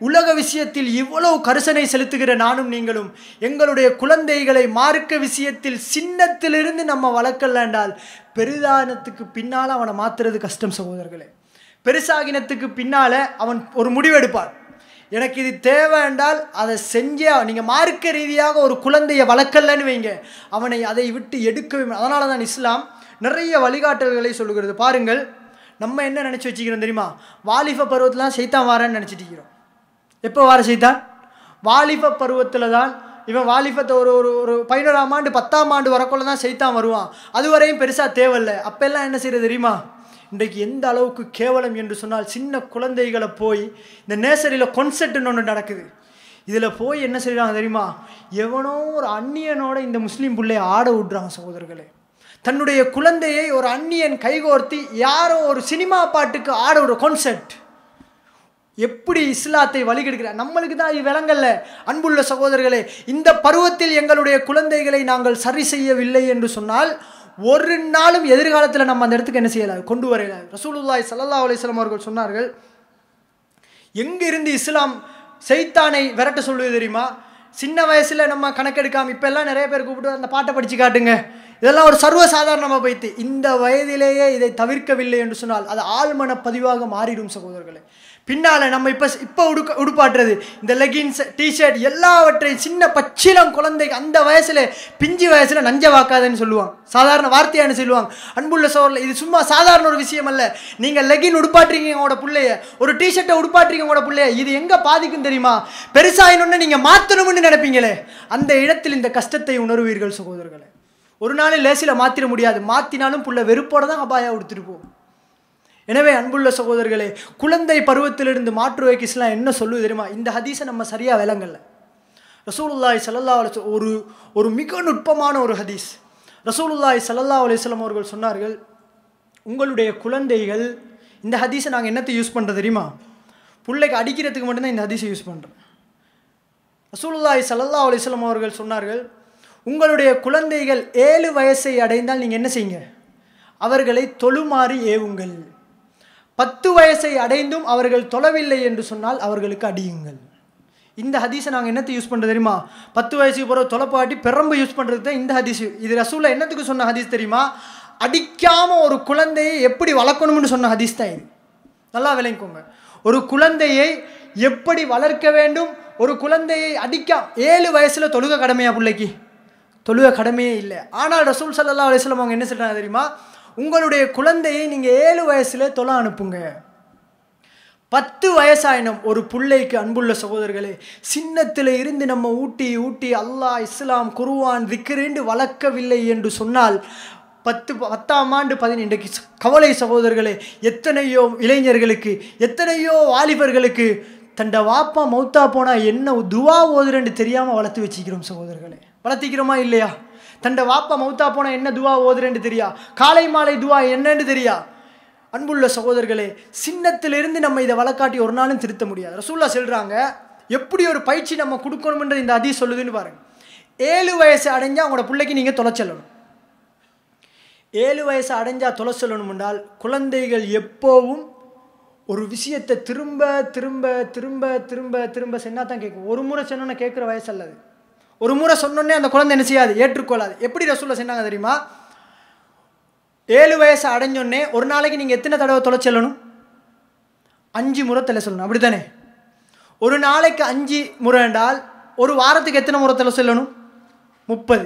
Speaker 1: உலக விஷயத்தில் இவ்வளவு கருசனை செலுத்துகிற நானும் நீங்களும் எங்களுடைய குழந்தைகளை மார்க்க விஷயத்தில் சின்னத்திலிருந்து நம்ம வளர்க்கலாண்டால் பெரிதானத்துக்கு பின்னால் அவனை மாற்றுறது கஷ்டம் சகோதரர்களே பெருசாகினத்துக்கு பின்னால் அவன் ஒரு முடிவெடுப்பான் எனக்கு இது தேவை என்றால் அதை செஞ்சே நீங்கள் மார்க்க ரீதியாக ஒரு குழந்தையை வளர்க்கலன்னு வைங்க அவனை அதை விட்டு எடுக்கவே அதனால தான் இஸ்லாம் நிறைய வழிகாட்டல்களை சொல்லுகிறது பாருங்கள் நம்ம என்ன நினச்சி வச்சுக்கிறோம் தெரியுமா வாலிப பருவத்திலாம் சைத்தான் வாரேன்னு நினச்சிட்டு இருக்கிறோம் எப்போ வார சைத்தான் வாலிப பருவத்தில் தான் இவன் வாலிபத்தை ஒரு ஒரு ஒரு பதினோராம் ஆண்டு பத்தாம் ஆண்டு வரக்குள்ள தான் சைத்தான் வருவான் அதுவரையும் பெருசாக தேவையில்லை அப்போல்லாம் என்ன செய்கிறது தெரியுமா இன்றைக்கு எந்த அளவுக்கு கேவலம் என்று சொன்னால் சின்ன குழந்தைகளை போய் இந்த நேசரியில் கொன்செர்ட்னு ஒன்று நடக்குது இதில் போய் என்ன செய்கிறாங்க தெரியுமா எவனோ ஒரு அந்நியனோட இந்த முஸ்லீம் பிள்ளைய ஆட விட்றாங்க சகோதரர்களே தன்னுடைய குழந்தையை ஒரு அந்நியன் கைகோர்த்தி யாரோ ஒரு சினிமா பாட்டுக்கு ஆட விடுற கான்செர்ட் எப்படி இஸ்லாத்தை வழிகெடுக்கிறார் நம்மளுக்கு தான் இது விளங்கல்ல அன்புள்ள சகோதரர்களே இந்த பருவத்தில் எங்களுடைய குழந்தைகளை நாங்கள் சரி செய்யவில்லை என்று சொன்னால் ஒரு நாளும் எதிர்காலத்தில் நம்ம அந்த இடத்துக்கு என்ன செய்யலாம் கொண்டு வரையலாம் ரசூலுல்லாய் சல்லா அலிஸ்லாம் அவர்கள் சொன்னார்கள் எங்கிருந்து இஸ்லாம் செய்தானை விரட்ட சொல்லுவது தெரியுமா சின்ன வயசில் நம்ம கணக்கெடுக்காமல் இப்போல்லாம் நிறைய பேர் கூப்பிட்டு அந்த பாட்டை படித்து காட்டுங்க இதெல்லாம் ஒரு சர்வசாதாரணமாக போய்த்து இந்த வயதிலேயே இதை தவிர்க்கவில்லை என்று சொன்னால் அது ஆழ்மன பதிவாக மாறிடும் சகோதரர்களே பின்னால் நம்ம இப்போ இப்போ உடுக்க உடுப்பாட்டுறது இந்த லெகின்ஸ் டிஷர்ட் எல்லாவற்றையும் சின்ன பச்சிலம் குழந்தைக்கு அந்த வயசில் பிஞ்சு வயசில் நஞ்ச வாக்காதுன்னு சொல்லுவாங்க சாதாரண வார்த்தையானு சொல்லுவாங்க அன்புள்ள சோரில் இது சும்மா சாதாரண ஒரு விஷயம் அல்ல நீங்கள் லெகின் உடுப்பாட்டுறீங்க உங்களோட பிள்ளைய ஒரு டிஷர்ட்டை உடுப்பாட்டுறீங்க உங்களோட பிள்ளைய இது எங்கே பாதிக்கும் தெரியுமா பெருசாயினொன்னு நீங்கள் மாற்றணும்னு நினைப்பீங்களே அந்த இடத்தில் இந்த கஷ்டத்தை உணர்வீர்கள் சகோதரர்களை ஒரு நாளில் லேசில் மாற்றிட முடியாது மாற்றினாலும் புள்ள வெறுப்போட தான் அபாயா கொடுத்துருப்போம் எனவே அன்புள்ள சகோதரர்களே குழந்தை பருவத்திலிருந்து மாற்று வைக்கிஸ்லாம் என்ன சொல்லுது தெரியுமா இந்த ஹதீஸை நம்ம சரியாக விளங்கல ரசூலுல்லாய் சல்லா அலிஸ் ஒரு ஒரு மிக நுட்பமான ஒரு ஹதீஸ் ரசூலுல்லாய் சல்லா அலிஸ்லாம் அவர்கள் சொன்னார்கள் உங்களுடைய குழந்தைகள் இந்த ஹதீஸை நாங்கள் என்னத்தை யூஸ் பண்ணுறது தெரியுமா பிள்ளைக்கு அடிக்கிறதுக்கு மட்டும்தான் இந்த ஹதீஸை யூஸ் பண்ணுறோம் ரசூலுல்லாய் சல்லா அலிஸ்லாம் அவர்கள் சொன்னார்கள் உங்களுடைய குழந்தைகள் ஏழு வயசை அடைந்தால் நீங்கள் என்ன செய்யுங்க அவர்களை தொழுமாறி ஏவுங்கள் பத்து வயசை அடைந்தும் அவர்கள் தொலைவில்லை என்று சொன்னால் அவர்களுக்கு அடியுங்கள் இந்த ஹதீஸை நாங்கள் என்னத்தை யூஸ் பண்ணுறது தெரியுமா பத்து வயசுக்கு போகிற தொலைப்பாட்டி பெரம்பு யூஸ் பண்ணுறது தான் இந்த ஹதீஸ் இது ரசூலில் என்னத்துக்கு சொன்ன ஹதீஸ் தெரியுமா அடிக்காமல் ஒரு குழந்தையை எப்படி வளர்க்கணும்னு சொன்ன ஹதீஸ் தான் இது நல்லா விளங்கிக்கோங்க ஒரு குழந்தையை எப்படி வளர்க்க வேண்டும் ஒரு குழந்தையை அடிக்க ஏழு வயசில் தொழுக கடமையா பிள்ளைக்கு தொழுக கடமையே இல்லை ஆனால் ரசூல் சல்லா வயசில் அவங்க என்ன சொல்கிறாங்க தெரியுமா உங்களுடைய குழந்தையை நீங்கள் ஏழு வயசில் தொலை அனுப்புங்க பத்து வயசாயினம் ஒரு பிள்ளைக்கு அன்புள்ள சகோதரர்களே சின்னத்தில் இருந்து நம்ம ஊட்டி ஊட்டி அல்லாஹ் இஸ்லாம் குருவான் விக்கிரேண்டு வளர்க்கவில்லை என்று சொன்னால் பத்து பத்தாம் ஆண்டு பதினெண்டுக்கு கவலை சகோதரர்களே எத்தனையோ இளைஞர்களுக்கு எத்தனையோ வாலிபர்களுக்கு தண்டை வாப்பா மௌத்தா போனால் என்ன துவா ஓதுறன்னு தெரியாமல் வளர்த்து வச்சுக்கிறோம் சகோதரர்களே வளர்த்திக்கிறோமா இல்லையா தண்டை வாப்பா மௌத்தா போனால் என்ன துவா ஓதுறேன்னு தெரியா காலை மாலை துவா என்னன்னு தெரியா அன்புள்ள சகோதரர்களே சின்னத்திலிருந்து நம்ம இதை வழக்காட்டி ஒரு நாளும் திருத்த முடியாது ரசூல்லா சொல்கிறாங்க எப்படி ஒரு பயிற்சி நம்ம கொடுக்கணும்ன்ற இந்த அதி சொல்லுதுன்னு பாருங்கள் ஏழு வயசு அடைஞ்சால் அவங்களோட பிள்ளைக்கு நீங்கள் தொலைச்செல்லணும் ஏழு வயசு அடைஞ்சால் தொலை சொல்லணும் என்றால் குழந்தைகள் எப்போவும் ஒரு விஷயத்தை திரும்ப திரும்ப திரும்ப திரும்ப திரும்ப சென்னா தான் கேட்கும் ஒரு முறை சென்னோன்னு கேட்குற வயசு அல்லது ஒரு முறை சொன்னோன்னே அந்த குழந்தை என்ன செய்யாது ஏற்றுக்கொள்ளாது எப்படி ரசூலை சொன்னாங்க தெரியுமா ஏழு வயசு அடைஞ்சோடனே ஒரு நாளைக்கு நீங்கள் எத்தனை தடவை தொலை அஞ்சு முறை தலை சொல்லணும் அப்படி தானே ஒரு நாளைக்கு அஞ்சு முறை என்றால் ஒரு வாரத்துக்கு எத்தனை முறை தலை சொல்லணும் முப்பது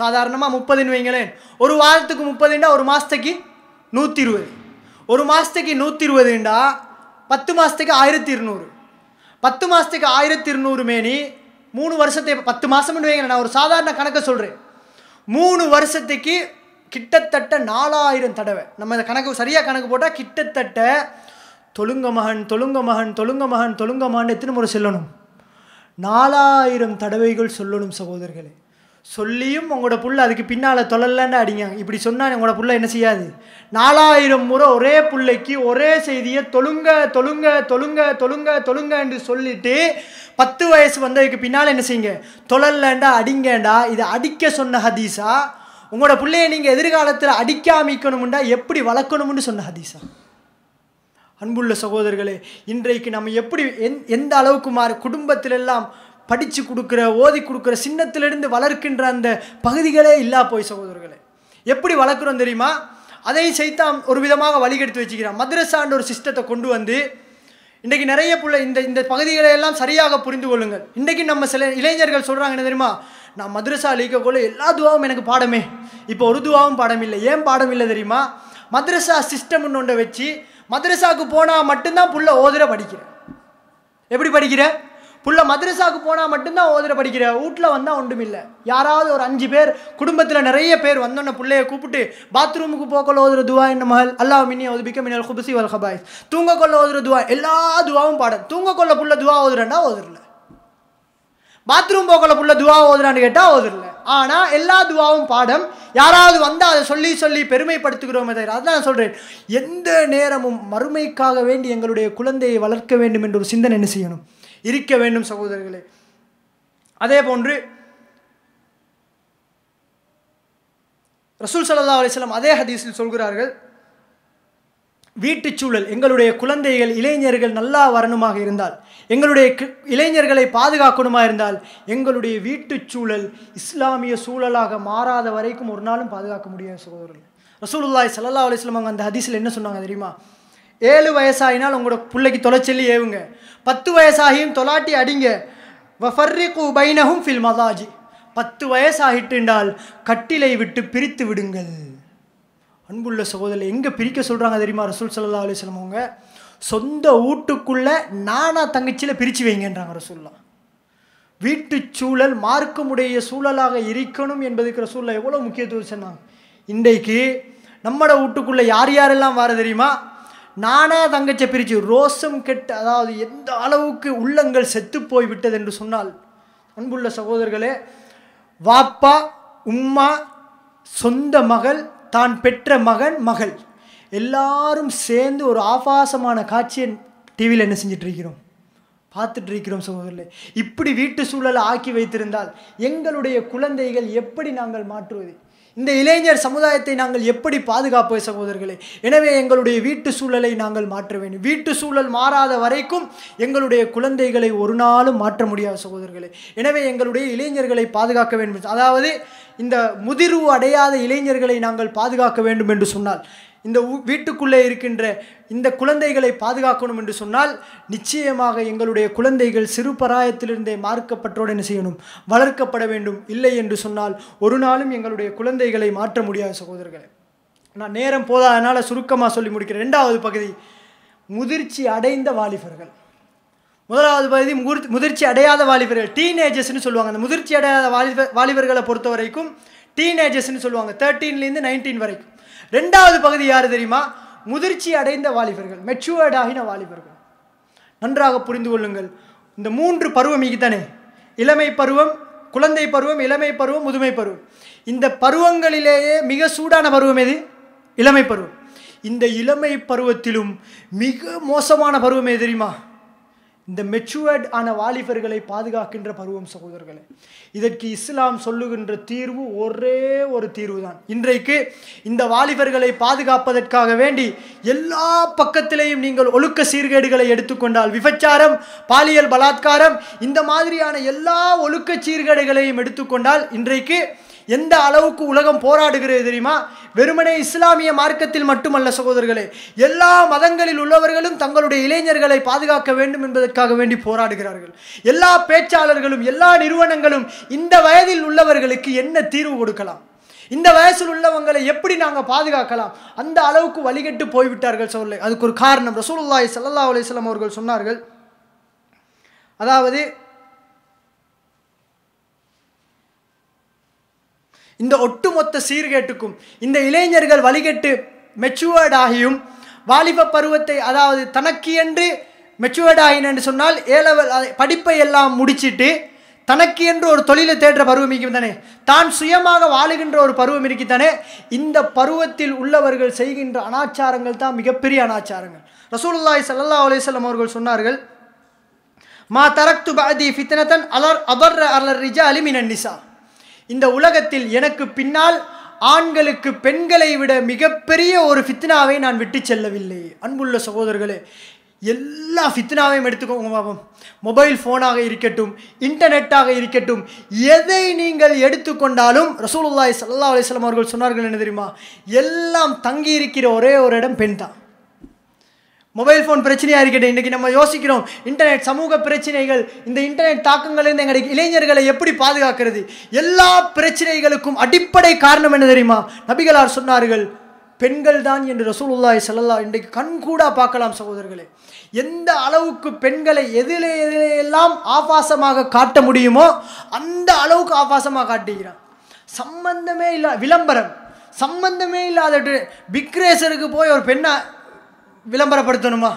Speaker 1: சாதாரணமாக முப்பதுன்னு வைங்களேன் ஒரு வாரத்துக்கு முப்பதுண்டா ஒரு மாதத்துக்கு நூற்றி இருபது ஒரு மாதத்துக்கு நூற்றி இருபதுண்டா பத்து மாதத்துக்கு ஆயிரத்தி இருநூறு பத்து மாதத்துக்கு ஆயிரத்தி இருநூறு மேனி மூணு வருஷத்தை பத்து மாதம்னு வைங்க நான் ஒரு சாதாரண கணக்கை சொல்கிறேன் மூணு வருஷத்துக்கு கிட்டத்தட்ட நாலாயிரம் தடவை நம்ம இந்த கணக்கு சரியாக கணக்கு போட்டால் கிட்டத்தட்ட தொழுங்க மகன் தொழுங்க மகன் தொழுங்க மகன் தொழுங்க மகன் எத்தனை முறை சொல்லணும் நாலாயிரம் தடவைகள் சொல்லணும் சகோதரர்களே சொல்லியும் உங்களோட புள்ள அதுக்கு பின்னால் தொழலன்னு அடிங்க இப்படி சொன்னால் உங்களோட புள்ள என்ன செய்யாது நாலாயிரம் முறை ஒரே பிள்ளைக்கு ஒரே செய்தியை தொழுங்க தொழுங்க தொழுங்க தொழுங்க தொழுங்க என்று சொல்லிட்டு பத்து வயசு வந்ததுக்கு பின்னால் என்ன செய்யுங்க தொழல்லண்டா அடிங்கண்டா இதை அடிக்க சொன்ன ஹதீஸா உங்களோட பிள்ளைய நீங்கள் எதிர்காலத்தில் அடிக்காமிக்கணும்டா எப்படி வளர்க்கணும்னு சொன்ன ஹதீஸா அன்புள்ள சகோதரர்களே இன்றைக்கு நம்ம எப்படி எந் எந்த அளவுக்கு மாறு குடும்பத்திலெல்லாம் படித்து கொடுக்குற ஓதி கொடுக்குற சின்னத்திலிருந்து வளர்க்கின்ற அந்த பகுதிகளே இல்லா போய் சகோதரர்களே எப்படி வளர்க்குறோம் தெரியுமா அதை சைத்தான் ஒரு விதமாக வழிகெடுத்து வச்சுக்கிறான் மதுரசான்ற ஒரு சிஸ்டத்தை கொண்டு வந்து இன்றைக்கி நிறைய பிள்ளை இந்த இந்த பகுதிகளை எல்லாம் சரியாக புரிந்து கொள்ளுங்கள் இன்றைக்கி நம்ம சில இளைஞர்கள் சொல்கிறாங்க என்ன தெரியுமா நான் மதுரசா லீக்கக்குள்ள எல்லா துவாவும் எனக்கு பாடமே இப்போ ஒரு துவாவும் பாடம் இல்லை ஏன் பாடம் இல்லை தெரியுமா மதரசா சிஸ்டம்னு ஒன்றை வச்சு மதரசாவுக்கு போனால் மட்டும்தான் புள்ள ஓதுற படிக்கிறேன் எப்படி படிக்கிற புள்ள மதரசாவுக்கு போனால் மட்டும்தான் ஓதுற படிக்கிற வீட்டில் வந்தால் ஒன்றும் இல்லை யாராவது ஒரு அஞ்சு பேர் குடும்பத்தில் நிறைய பேர் வந்தோன்ன பிள்ளைய கூப்பிட்டு பாத்ரூமுக்கு போக்கொள்ள ஓதுற துவா என்ன மகள் அல்லா மினி ஒதுபிக்க மினல் குபசி வல் ஹபாய் தூங்க கொள்ள ஓதுற துவா எல்லா துவாவும் பாடம் தூங்க கொள்ள புள்ள துவா ஓதுறேன்னா ஓதுரல பாத்ரூம் போக்கல புள்ள துவா ஓதுறான்னு கேட்டால் ஓதுரல ஆனால் எல்லா துவாவும் பாடம் யாராவது வந்தால் அதை சொல்லி சொல்லி பெருமைப்படுத்துகிறோமே தவிர அதான் நான் சொல்கிறேன் எந்த நேரமும் மறுமைக்காக வேண்டி எங்களுடைய குழந்தையை வளர்க்க வேண்டும் என்ற ஒரு சிந்தனை என்ன செய்யணும் இருக்க வேண்டும் சகோதரர்களே அதே போன்று ரசூல் சல்லா அலிஸ்லாம் அதே ஹதீஸில் சொல்கிறார்கள் வீட்டுச் சூழல் எங்களுடைய குழந்தைகள் இளைஞர்கள் நல்லா வரணுமாக இருந்தால் எங்களுடைய இளைஞர்களை பாதுகாக்கணுமா இருந்தால் எங்களுடைய வீட்டுச் சூழல் இஸ்லாமிய சூழலாக மாறாத வரைக்கும் ஒரு நாளும் பாதுகாக்க முடியாது சகோதரர்கள் ரசூல்லாய் சல்லா அலிஸ்லாம் அந்த ஹதீஸில் என்ன சொன்னாங்க தெரியுமா ஏழு வயசாகினால் உங்களோட பிள்ளைக்கு தொலைச்சொல்லி ஏவுங்க பத்து வயசாகியும் தொலாட்டி அடிங்க கு பைனகும் ஃபில் மதாஜி பத்து வயசாகிட்டுண்டால் கட்டிலை விட்டு பிரித்து விடுங்கள் அன்புள்ள சகோதரர் எங்கே பிரிக்க சொல்கிறாங்க தெரியுமா ரசூல் சல்லா அலிஸ்லம் அவங்க சொந்த வீட்டுக்குள்ளே நானா தங்கச்சியில் பிரித்து வைங்கன்றாங்க ரசூல்லாம் வீட்டு சூழல் மார்க்கமுடைய சூழலாக இருக்கணும் என்பதுக்கு ரசூலில் எவ்வளோ முக்கியத்துவம் சொன்னாங்க இன்றைக்கு நம்மளோட வீட்டுக்குள்ளே யார் யாரெல்லாம் வர தெரியுமா நானாக தங்கச்சை பிரித்து ரோசம் கெட்டு அதாவது எந்த அளவுக்கு உள்ளங்கள் செத்து போய்விட்டது என்று சொன்னால் அன்புள்ள சகோதரர்களே வாப்பா உம்மா சொந்த மகள் தான் பெற்ற மகன் மகள் எல்லாரும் சேர்ந்து ஒரு ஆபாசமான காட்சியை டிவியில் என்ன இருக்கிறோம் பார்த்துட்டு இருக்கிறோம் சகோதரர்களே இப்படி வீட்டு சூழலை ஆக்கி வைத்திருந்தால் எங்களுடைய குழந்தைகள் எப்படி நாங்கள் மாற்றுவது இந்த இளைஞர் சமுதாயத்தை நாங்கள் எப்படி பாதுகாப்பு சகோதரர்களே எனவே எங்களுடைய வீட்டு சூழலை நாங்கள் மாற்ற வேண்டும் வீட்டு சூழல் மாறாத வரைக்கும் எங்களுடைய குழந்தைகளை ஒரு நாளும் மாற்ற முடியாத சகோதரர்களே எனவே எங்களுடைய இளைஞர்களை பாதுகாக்க வேண்டும் அதாவது இந்த முதிர்வு அடையாத இளைஞர்களை நாங்கள் பாதுகாக்க வேண்டும் என்று சொன்னால் இந்த வீட்டுக்குள்ளே இருக்கின்ற இந்த குழந்தைகளை பாதுகாக்கணும் என்று சொன்னால் நிச்சயமாக எங்களுடைய குழந்தைகள் சிறு பராயத்திலிருந்தே மார்க்கப்பட்டோடு என்ன செய்யணும் வளர்க்கப்பட வேண்டும் இல்லை என்று சொன்னால் ஒரு நாளும் எங்களுடைய குழந்தைகளை மாற்ற முடியாது சகோதரர்களை நான் நேரம் போதாதனால் சுருக்கமாக சொல்லி முடிக்கிறேன் ரெண்டாவது பகுதி முதிர்ச்சி அடைந்த வாலிபர்கள் முதலாவது பகுதி முதிர்ச்சி அடையாத வாலிபர்கள் டீனேஜர்ஸ்னு சொல்லுவாங்க அந்த முதிர்ச்சி அடையாத வாலிப வாலிபர்களை பொறுத்த வரைக்கும் டீனேஜர்ஸ்னு சொல்லுவாங்க தேர்ட்டீன்லேருந்து நைன்டீன் வரைக்கும் ரெண்டாவது பகுதி யார் தெரியுமா முதிர்ச்சி அடைந்த வாலிபர்கள் மெச்சுவர்ட் ஆகின வாலிபர்கள் நன்றாக புரிந்து கொள்ளுங்கள் இந்த மூன்று பருவம் தானே இளமை பருவம் குழந்தை பருவம் இளமை பருவம் முதுமை பருவம் இந்த பருவங்களிலேயே மிக சூடான பருவம் எது இளமை பருவம் இந்த இளமை பருவத்திலும் மிக மோசமான பருவம் எது தெரியுமா இந்த மெச்சுவர்ட் ஆன வாலிபர்களை பாதுகாக்கின்ற பருவம் சகோதரர்களே இதற்கு இஸ்லாம் சொல்லுகின்ற தீர்வு ஒரே ஒரு தீர்வு தான் இன்றைக்கு இந்த வாலிபர்களை பாதுகாப்பதற்காக வேண்டி எல்லா பக்கத்திலையும் நீங்கள் ஒழுக்க சீர்கேடுகளை எடுத்துக்கொண்டால் விபச்சாரம் பாலியல் பலாத்காரம் இந்த மாதிரியான எல்லா ஒழுக்க சீர்கேடுகளையும் எடுத்துக்கொண்டால் இன்றைக்கு எந்த அளவுக்கு உலகம் போராடுகிறது தெரியுமா வெறுமனே இஸ்லாமிய மார்க்கத்தில் மட்டுமல்ல சகோதரர்களே எல்லா மதங்களில் உள்ளவர்களும் தங்களுடைய இளைஞர்களை பாதுகாக்க வேண்டும் என்பதற்காக வேண்டி போராடுகிறார்கள் எல்லா பேச்சாளர்களும் எல்லா நிறுவனங்களும் இந்த வயதில் உள்ளவர்களுக்கு என்ன தீர்வு கொடுக்கலாம் இந்த வயசில் உள்ளவங்களை எப்படி நாங்கள் பாதுகாக்கலாம் அந்த அளவுக்கு வழிகட்டு போய்விட்டார்கள் சொல்ல அதுக்கு ஒரு காரணம் ரசூலுல்லாய் சல்லா அலிஸ்லாம் அவர்கள் சொன்னார்கள் அதாவது இந்த ஒட்டுமொத்த சீர்கேட்டுக்கும் இந்த இளைஞர்கள் வழிகட்டு மெச்சுவர்ட் ஆகியும் வாலிப பருவத்தை அதாவது தனக்கு என்று ஆகின என்று சொன்னால் ஏலவல் படிப்பை எல்லாம் முடிச்சிட்டு தனக்கு என்று ஒரு தொழிலை தேடுற பருவம் தானே தான் சுயமாக வாழுகின்ற ஒரு பருவம் இருக்குத்தானே இந்த பருவத்தில் உள்ளவர்கள் செய்கின்ற அனாச்சாரங்கள் தான் மிகப்பெரிய அனாச்சாரங்கள் ரசூலுல்லாய் சல்லா அலிசல்லாம் அவர்கள் சொன்னார்கள் மா தரக்து பாதி ஃபித்னத்தன் அலர் அபர் அலர் ரிஜா அலிமின் நிசா இந்த உலகத்தில் எனக்கு பின்னால் ஆண்களுக்கு பெண்களை விட மிகப்பெரிய ஒரு ஃபித்னாவை நான் விட்டு செல்லவில்லை அன்புள்ள சகோதரர்களே எல்லா ஃபித்னாவையும் எடுத்துக்கோங்க பாபம் மொபைல் ஃபோனாக இருக்கட்டும் இன்டர்நெட்டாக இருக்கட்டும் எதை நீங்கள் எடுத்துக்கொண்டாலும் ரசூலுல்லாய் சல்லா அலிஸ்லாம் அவர்கள் சொன்னார்கள் என்ன தெரியுமா எல்லாம் தங்கி இருக்கிற ஒரே ஒரு இடம் பெண் தான் மொபைல் ஃபோன் பிரச்சனையாக இருக்கட்டும் இன்றைக்கி நம்ம யோசிக்கிறோம் இன்டர்நெட் சமூக பிரச்சனைகள் இந்த இன்டர்நெட் தாக்கங்கள்லேருந்து எங்களுடைய இளைஞர்களை எப்படி பாதுகாக்கிறது எல்லா பிரச்சனைகளுக்கும் அடிப்படை காரணம் என்ன தெரியுமா நபிகளார் சொன்னார்கள் பெண்கள் தான் என்று ரசூலுல்லாய் செல்லலாம் இன்றைக்கு கூட பார்க்கலாம் சகோதரர்களே எந்த அளவுக்கு பெண்களை எதிலே எதிலெல்லாம் ஆபாசமாக காட்ட முடியுமோ அந்த அளவுக்கு ஆபாசமாக காட்டுகிறான் சம்பந்தமே இல்லை விளம்பரம் சம்பந்தமே இல்லாத பிக்ரேசருக்கு போய் ஒரு பெண்ணை விளம்பரப்படுத்தணுமா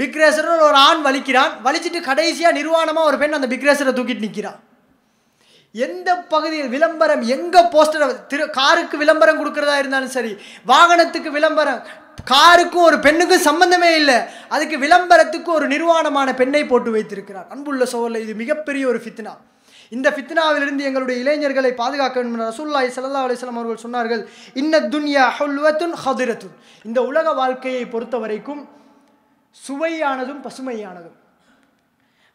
Speaker 1: பிக்ரேசர்னு ஒரு ஆண் வலிக்கிறான் வலிச்சுட்டு கடைசியாக நிர்வாணமாக ஒரு பெண் அந்த பிக்ரேசரை தூக்கிட்டு நிற்கிறான் எந்த பகுதியில் விளம்பரம் எங்கே போஸ்டரை திரு காருக்கு விளம்பரம் கொடுக்குறதா இருந்தாலும் சரி வாகனத்துக்கு விளம்பரம் காருக்கும் ஒரு பெண்ணுக்கும் சம்பந்தமே இல்லை அதுக்கு விளம்பரத்துக்கு ஒரு நிர்வாணமான பெண்ணை போட்டு வைத்திருக்கிறார் அன்புள்ள சோழில் இது மிகப்பெரிய ஒரு ஃபித்னா இந்த ஃபித்னாவிலிருந்து எங்களுடைய இளைஞர்களை பாதுகாக்க வேண்டும் ரசூல்லாய் சல்லா அலிஸ்லாம் அவர்கள் சொன்னார்கள் இன்ன துன்யா ஹொல்வத்துன் ஹதிரத்துன் இந்த உலக வாழ்க்கையை பொறுத்த வரைக்கும் சுவையானதும் பசுமையானதும்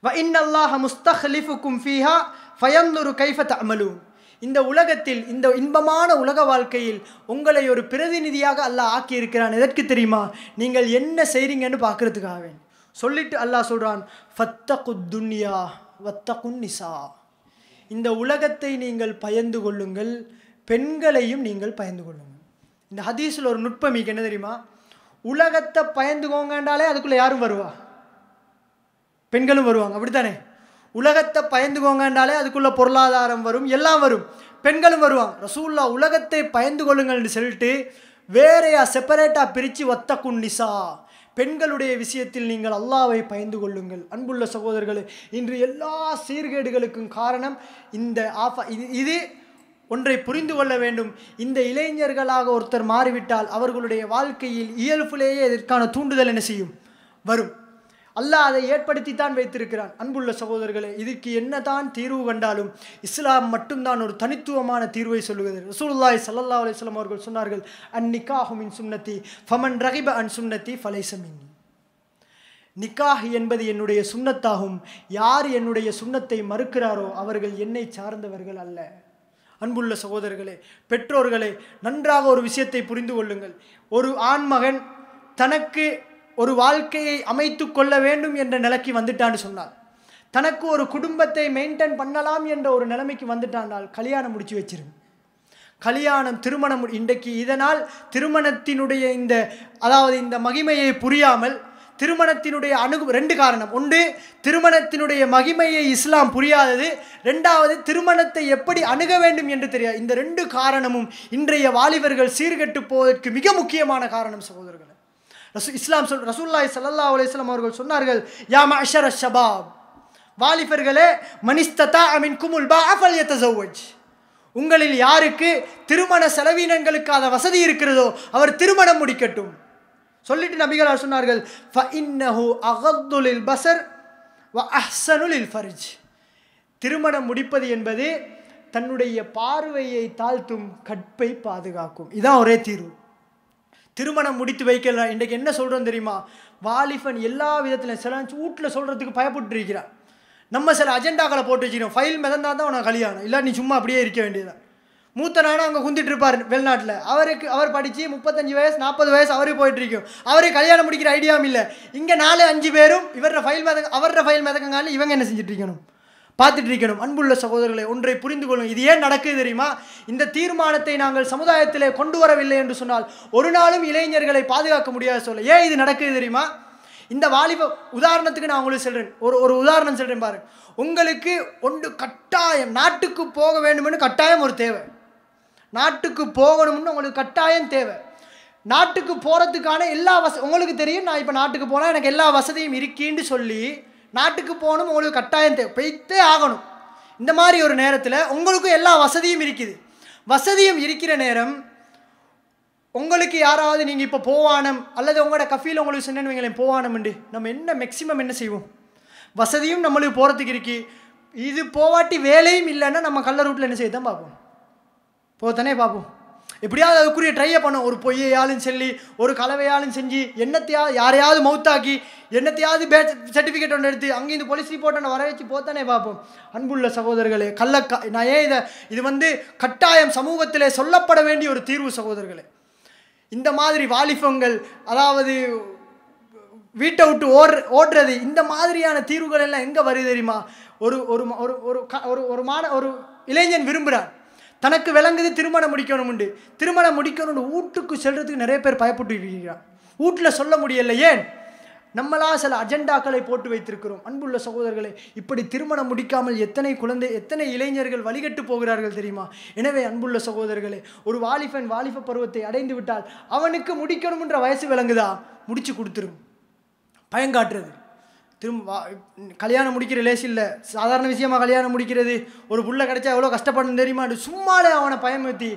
Speaker 1: வ இன்னல்லாஹ முஸ்தஹ்லிஃபுக்கும் ஃபீஹா ஃபயந்துரு கைஃபத் அமலு இந்த உலகத்தில் இந்த இன்பமான உலக வாழ்க்கையில் உங்களை ஒரு பிரதிநிதியாக அல்லாஹ் ஆக்கியிருக்கிறான் எதற்கு தெரியுமா நீங்கள் என்ன செய்கிறீங்கன்னு பார்க்குறதுக்காக சொல்லிட்டு அல்லாஹ் சொல்கிறான் ஃபத்தகுத் துன்யா வத்தகுன் நிசா இந்த உலகத்தை நீங்கள் பயந்து கொள்ளுங்கள் பெண்களையும் நீங்கள் பயந்து கொள்ளுங்கள் இந்த ஹதீஸில் ஒரு நுட்பம் மீக்கு என்ன தெரியுமா உலகத்தை பயந்துக்கோங்கன்றாலே அதுக்குள்ளே யாரும் வருவா பெண்களும் வருவாங்க அப்படித்தானே உலகத்தை பயந்து பயந்துக்கோங்கன்றாலே அதுக்குள்ளே பொருளாதாரம் வரும் எல்லாம் வரும் பெண்களும் வருவாங்க ரசூல்லா உலகத்தை பயந்து கொள்ளுங்கள்னு சொல்லிட்டு வேறையா செப்பரேட்டாக பிரித்து ஒத்த குன்னிசா பெண்களுடைய விஷயத்தில் நீங்கள் அல்லாவை பயந்து கொள்ளுங்கள் அன்புள்ள சகோதரர்களே இன்று எல்லா சீர்கேடுகளுக்கும் காரணம் இந்த ஆஃபா இது இது ஒன்றை புரிந்து கொள்ள வேண்டும் இந்த இளைஞர்களாக ஒருத்தர் மாறிவிட்டால் அவர்களுடைய வாழ்க்கையில் இயல்புலேயே இதற்கான தூண்டுதல் என்ன செய்யும் வரும் அல்லாஹ் அதை ஏற்படுத்தித்தான் வைத்திருக்கிறான் அன்புள்ள சகோதரர்களே இதுக்கு என்னதான் தீர்வு கண்டாலும் இஸ்லாம் மட்டும்தான் ஒரு தனித்துவமான தீர்வை சொல்லுகிறது ரசூலுல்லாய் சல்லா அலிஸ்லாம் அவர்கள் சொன்னார்கள் அன் நிக்காஹுமின் சுன்னத்தி ஃபமன் ரகிப அன் சுன்னத்தி ஃபலைசமின் நிக்காஹ் என்பது என்னுடைய சுண்ணத்தாகும் யார் என்னுடைய சுண்ணத்தை மறுக்கிறாரோ அவர்கள் என்னை சார்ந்தவர்கள் அல்ல அன்புள்ள சகோதரர்களே பெற்றோர்களே நன்றாக ஒரு விஷயத்தை புரிந்து கொள்ளுங்கள் ஒரு ஆண்மகன் தனக்கு ஒரு வாழ்க்கையை அமைத்து கொள்ள வேண்டும் என்ற நிலைக்கு வந்துட்டான்னு சொன்னால் தனக்கு ஒரு குடும்பத்தை மெயின்டைன் பண்ணலாம் என்ற ஒரு நிலைமைக்கு வந்துட்டானால் கல்யாணம் முடிச்சு வச்சிருங்க கல்யாணம் திருமணம் இன்றைக்கு இதனால் திருமணத்தினுடைய இந்த அதாவது இந்த மகிமையை புரியாமல் திருமணத்தினுடைய அணுகு ரெண்டு காரணம் ஒன்று திருமணத்தினுடைய மகிமையை இஸ்லாம் புரியாதது ரெண்டாவது திருமணத்தை எப்படி அணுக வேண்டும் என்று தெரியாது இந்த ரெண்டு காரணமும் இன்றைய வாலிபர்கள் சீர்கட்டு போவதற்கு மிக முக்கியமான காரணம் சகோதரர் ரசூ இஸ்லாம் சொல் ரசூல்லாய் சல்லா அலிஸ்லாம் அவர்கள் சொன்னார்கள் யா மஷர ஷபாப் வாலிபர்களே மனிஸ்ததா அமின் குமுல் பா அஃபல் யத்தஜ் உங்களில் யாருக்கு திருமண செலவினங்களுக்கான வசதி இருக்கிறதோ அவர் திருமணம் முடிக்கட்டும் சொல்லிட்டு நபிகளார் சொன்னார்கள் ஃப இன்னஹு அகதுலில் பசர் வ அஹ்சனுலில் ஃபர்ஜ் திருமணம் முடிப்பது என்பது தன்னுடைய பார்வையை தாழ்த்தும் கற்பை பாதுகாக்கும் இதான் ஒரே தீர்வு திருமணம் முடித்து வைக்கல இன்றைக்கு என்ன சொல்கிறோம் தெரியுமா வாலிஃபன் எல்லா விதத்தில் சில வீட்டில் சொல்கிறதுக்கு பயப்பட்டுருக்கிறான் நம்ம சில அஜெண்டாக்களை போட்டு வச்சுக்கணும் ஃபைல் மிதந்தால் தான் உனக்கு கல்யாணம் இல்லை நீ சும்மா அப்படியே இருக்க வேண்டியதான் மூத்த நானும் அங்கே குந்திட்டு இருப்பார் வெளிநாட்டில் அவருக்கு அவர் படித்து முப்பத்தஞ்சு வயசு நாற்பது வயசு அவரே போயிட்டுருக்கும் அவரே கல்யாணம் முடிக்கிற ஐடியாவும் இல்லை இங்கே நாலு அஞ்சு பேரும் இவரோட ஃபைல் மிதங்க அவரோட ஃபைல் மிதக்கங்காலும் இவங்க என்ன செஞ்சுட்டு இருக்கணும் பார்த்துட்டு இருக்கணும் அன்புள்ள சகோதரர்களை ஒன்றை புரிந்து கொள்ளும் இது ஏன் நடக்குது தெரியுமா இந்த தீர்மானத்தை நாங்கள் சமுதாயத்திலே கொண்டு வரவில்லை என்று சொன்னால் ஒரு நாளும் இளைஞர்களை பாதுகாக்க முடியாத சொல்ல ஏன் இது நடக்குது தெரியுமா இந்த வாலிப உதாரணத்துக்கு நான் உங்களுக்கு சொல்கிறேன் ஒரு ஒரு உதாரணம் சொல்கிறேன் பாருங்க உங்களுக்கு ஒன்று கட்டாயம் நாட்டுக்கு போக வேண்டுமென்னு கட்டாயம் ஒரு தேவை நாட்டுக்கு போகணும்னு உங்களுக்கு கட்டாயம் தேவை நாட்டுக்கு போகிறதுக்கான எல்லா வச உங்களுக்கு தெரியும் நான் இப்போ நாட்டுக்கு போனால் எனக்கு எல்லா வசதியும் இருக்கின்னு சொல்லி நாட்டுக்கு போகணும் உங்களுக்கு கட்டாயம் தேவை போய்த்தே ஆகணும் இந்த மாதிரி ஒரு நேரத்தில் உங்களுக்கும் எல்லா வசதியும் இருக்குது வசதியும் இருக்கிற நேரம் உங்களுக்கு யாராவது நீங்கள் இப்போ போவானம் அல்லது உங்களோட கஃபியில் உங்களுக்கு சொன்னேன்னு வைங்களேன் போவானம் உண்டு நம்ம என்ன மேக்சிமம் என்ன செய்வோம் வசதியும் நம்மளுக்கு போகிறதுக்கு இருக்குது இது போவாட்டி வேலையும் இல்லைன்னா நம்ம கள்ள ரூட்டில் என்ன செய்ய தான் பார்ப்போம் போத்தானே பார்ப்போம் எப்படியாவது அதுக்குரிய ட்ரையை பண்ணும் ஒரு பொய்யையாலும் சொல்லி ஒரு கலவையாலும் செஞ்சு என்னத்தையா யாரையாவது மவுத்தாக்கி என்னத்தையாவது பே சர்டிஃபிகேட் ஒன்று எடுத்து இந்த போலீஸ் ரிப்போர்ட் ஒன்று வர வச்சு போத்தானே பார்ப்போம் அன்புள்ள சகோதரர்களே கள்ளக்கா நான் ஏன் இதை இது வந்து கட்டாயம் சமூகத்திலே சொல்லப்பட வேண்டிய ஒரு தீர்வு சகோதரர்களே இந்த மாதிரி வாலிபங்கள் அதாவது வீட்டை விட்டு ஓடு ஓடுறது இந்த மாதிரியான தீர்வுகள் எல்லாம் எங்கே வருது தெரியுமா ஒரு ஒரு ஒரு ஒரு ஒரு மாண ஒரு இளைஞன் விரும்புகிறார் தனக்கு விளங்குது திருமணம் முடிக்கணும் உண்டு திருமணம் முடிக்கணும்னு வீட்டுக்கு செல்கிறதுக்கு நிறைய பேர் பயப்பட்டு இருக்கிறான் வீட்டில் சொல்ல முடியலை ஏன் நம்மளா சில அஜெண்டாக்களை போட்டு வைத்திருக்கிறோம் அன்புள்ள சகோதரர்களை இப்படி திருமணம் முடிக்காமல் எத்தனை குழந்தை எத்தனை இளைஞர்கள் வழிகட்டு போகிறார்கள் தெரியுமா எனவே அன்புள்ள சகோதரர்களே ஒரு வாலிபன் வாலிப பருவத்தை அடைந்து விட்டால் அவனுக்கு முடிக்கணும்ன்ற வயசு விளங்குதா முடிச்சு கொடுத்துரும் பயங்காட்டுறது திரும்ப கல்யாணம் முடிக்கிற லேஸ் இல்லை சாதாரண விஷயமாக கல்யாணம் முடிக்கிறது ஒரு புள்ள கிடச்சா எவ்வளோ கஷ்டப்படணும் தெரியுமா சும்மாலே அவனை பயமுறுத்தி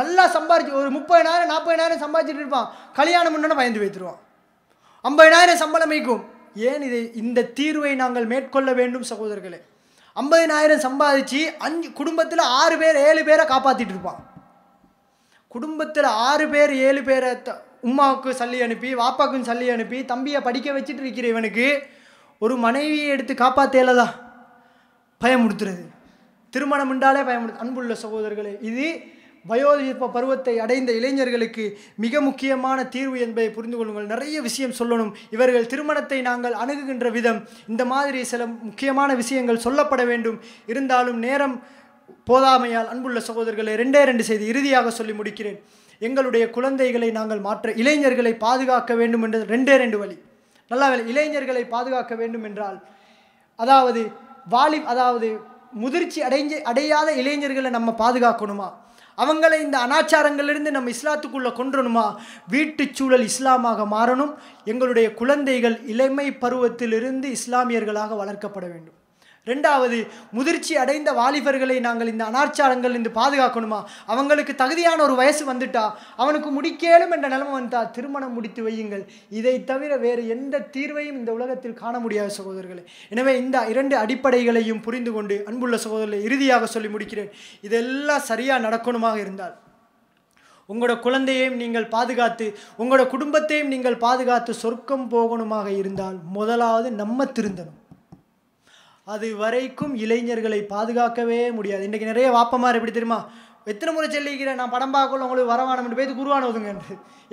Speaker 1: நல்லா சம்பாதிச்சு ஒரு முப்பதினாயிரம் நாற்பதினாயிரம் சம்பாதிச்சுட்டு இருப்பான் கல்யாணம் முன்னே பயந்து வைத்துருவான் ஐம்பதினாயிரம் சம்பளம் வைக்கும் ஏன் இதை இந்த தீர்வை நாங்கள் மேற்கொள்ள வேண்டும் சகோதரர்களே ஐம்பதினாயிரம் சம்பாதிச்சு அஞ்சு குடும்பத்தில் ஆறு பேர் ஏழு பேரை காப்பாற்றிட்டு இருப்பான் குடும்பத்தில் ஆறு பேர் ஏழு பேரை உமாவுக்கு சல்லி அனுப்பி வாப்பாவுக்கும் சல்லி அனுப்பி தம்பியை படிக்க வச்சுட்டு இருக்கிற இவனுக்கு ஒரு மனைவியை எடுத்து காப்பாற்றலதா பயமுடுத்துறது திருமணம் என்றாலே பயமுடு அன்புள்ள சகோதரர்களே இது வயோதிப்ப பருவத்தை அடைந்த இளைஞர்களுக்கு மிக முக்கியமான தீர்வு என்பதை புரிந்து கொள்ளுங்கள் நிறைய விஷயம் சொல்லணும் இவர்கள் திருமணத்தை நாங்கள் அணுகுகின்ற விதம் இந்த மாதிரி சில முக்கியமான விஷயங்கள் சொல்லப்பட வேண்டும் இருந்தாலும் நேரம் போதாமையால் அன்புள்ள சகோதரர்களை ரெண்டே ரெண்டு செய்தி இறுதியாக சொல்லி முடிக்கிறேன் எங்களுடைய குழந்தைகளை நாங்கள் மாற்ற இளைஞர்களை பாதுகாக்க வேண்டும் என்ற ரெண்டே ரெண்டு வழி நல்லா வேலை இளைஞர்களை பாதுகாக்க வேண்டும் என்றால் அதாவது வாலி அதாவது முதிர்ச்சி அடைஞ்ச அடையாத இளைஞர்களை நம்ம பாதுகாக்கணுமா அவங்களை இந்த அனாச்சாரங்களிலிருந்து நம்ம இஸ்லாத்துக்குள்ளே கொன்றணுமா வீட்டு சூழல் இஸ்லாமாக மாறணும் எங்களுடைய குழந்தைகள் இளமை பருவத்திலிருந்து இஸ்லாமியர்களாக வளர்க்கப்பட வேண்டும் ரெண்டாவது முதிர்ச்சி அடைந்த வாலிபர்களை நாங்கள் இந்த அனாச்சாரங்கள் இருந்து பாதுகாக்கணுமா அவங்களுக்கு தகுதியான ஒரு வயசு வந்துட்டா அவனுக்கு முடிக்கலும் என்ற நிலைமை வந்தா திருமணம் முடித்து வையுங்கள் இதை தவிர வேறு எந்த தீர்வையும் இந்த உலகத்தில் காண முடியாத சகோதரர்களே எனவே இந்த இரண்டு அடிப்படைகளையும் புரிந்து கொண்டு அன்புள்ள சகோதரர்களை இறுதியாக சொல்லி முடிக்கிறேன் இதெல்லாம் சரியாக நடக்கணுமாக இருந்தால் உங்களோட குழந்தையையும் நீங்கள் பாதுகாத்து உங்களோட குடும்பத்தையும் நீங்கள் பாதுகாத்து சொர்க்கம் போகணுமாக இருந்தால் முதலாவது நம்ம திருந்தணும் அது வரைக்கும் இளைஞர்களை பாதுகாக்கவே முடியாது இன்றைக்கி நிறைய வாப்பமார் எப்படி தெரியுமா எத்தனை முறை செல்லிக்கிறேன் நான் படம் பார்க்கல உங்களுக்கு வரவானம் பேத்து குருவானோதுங்க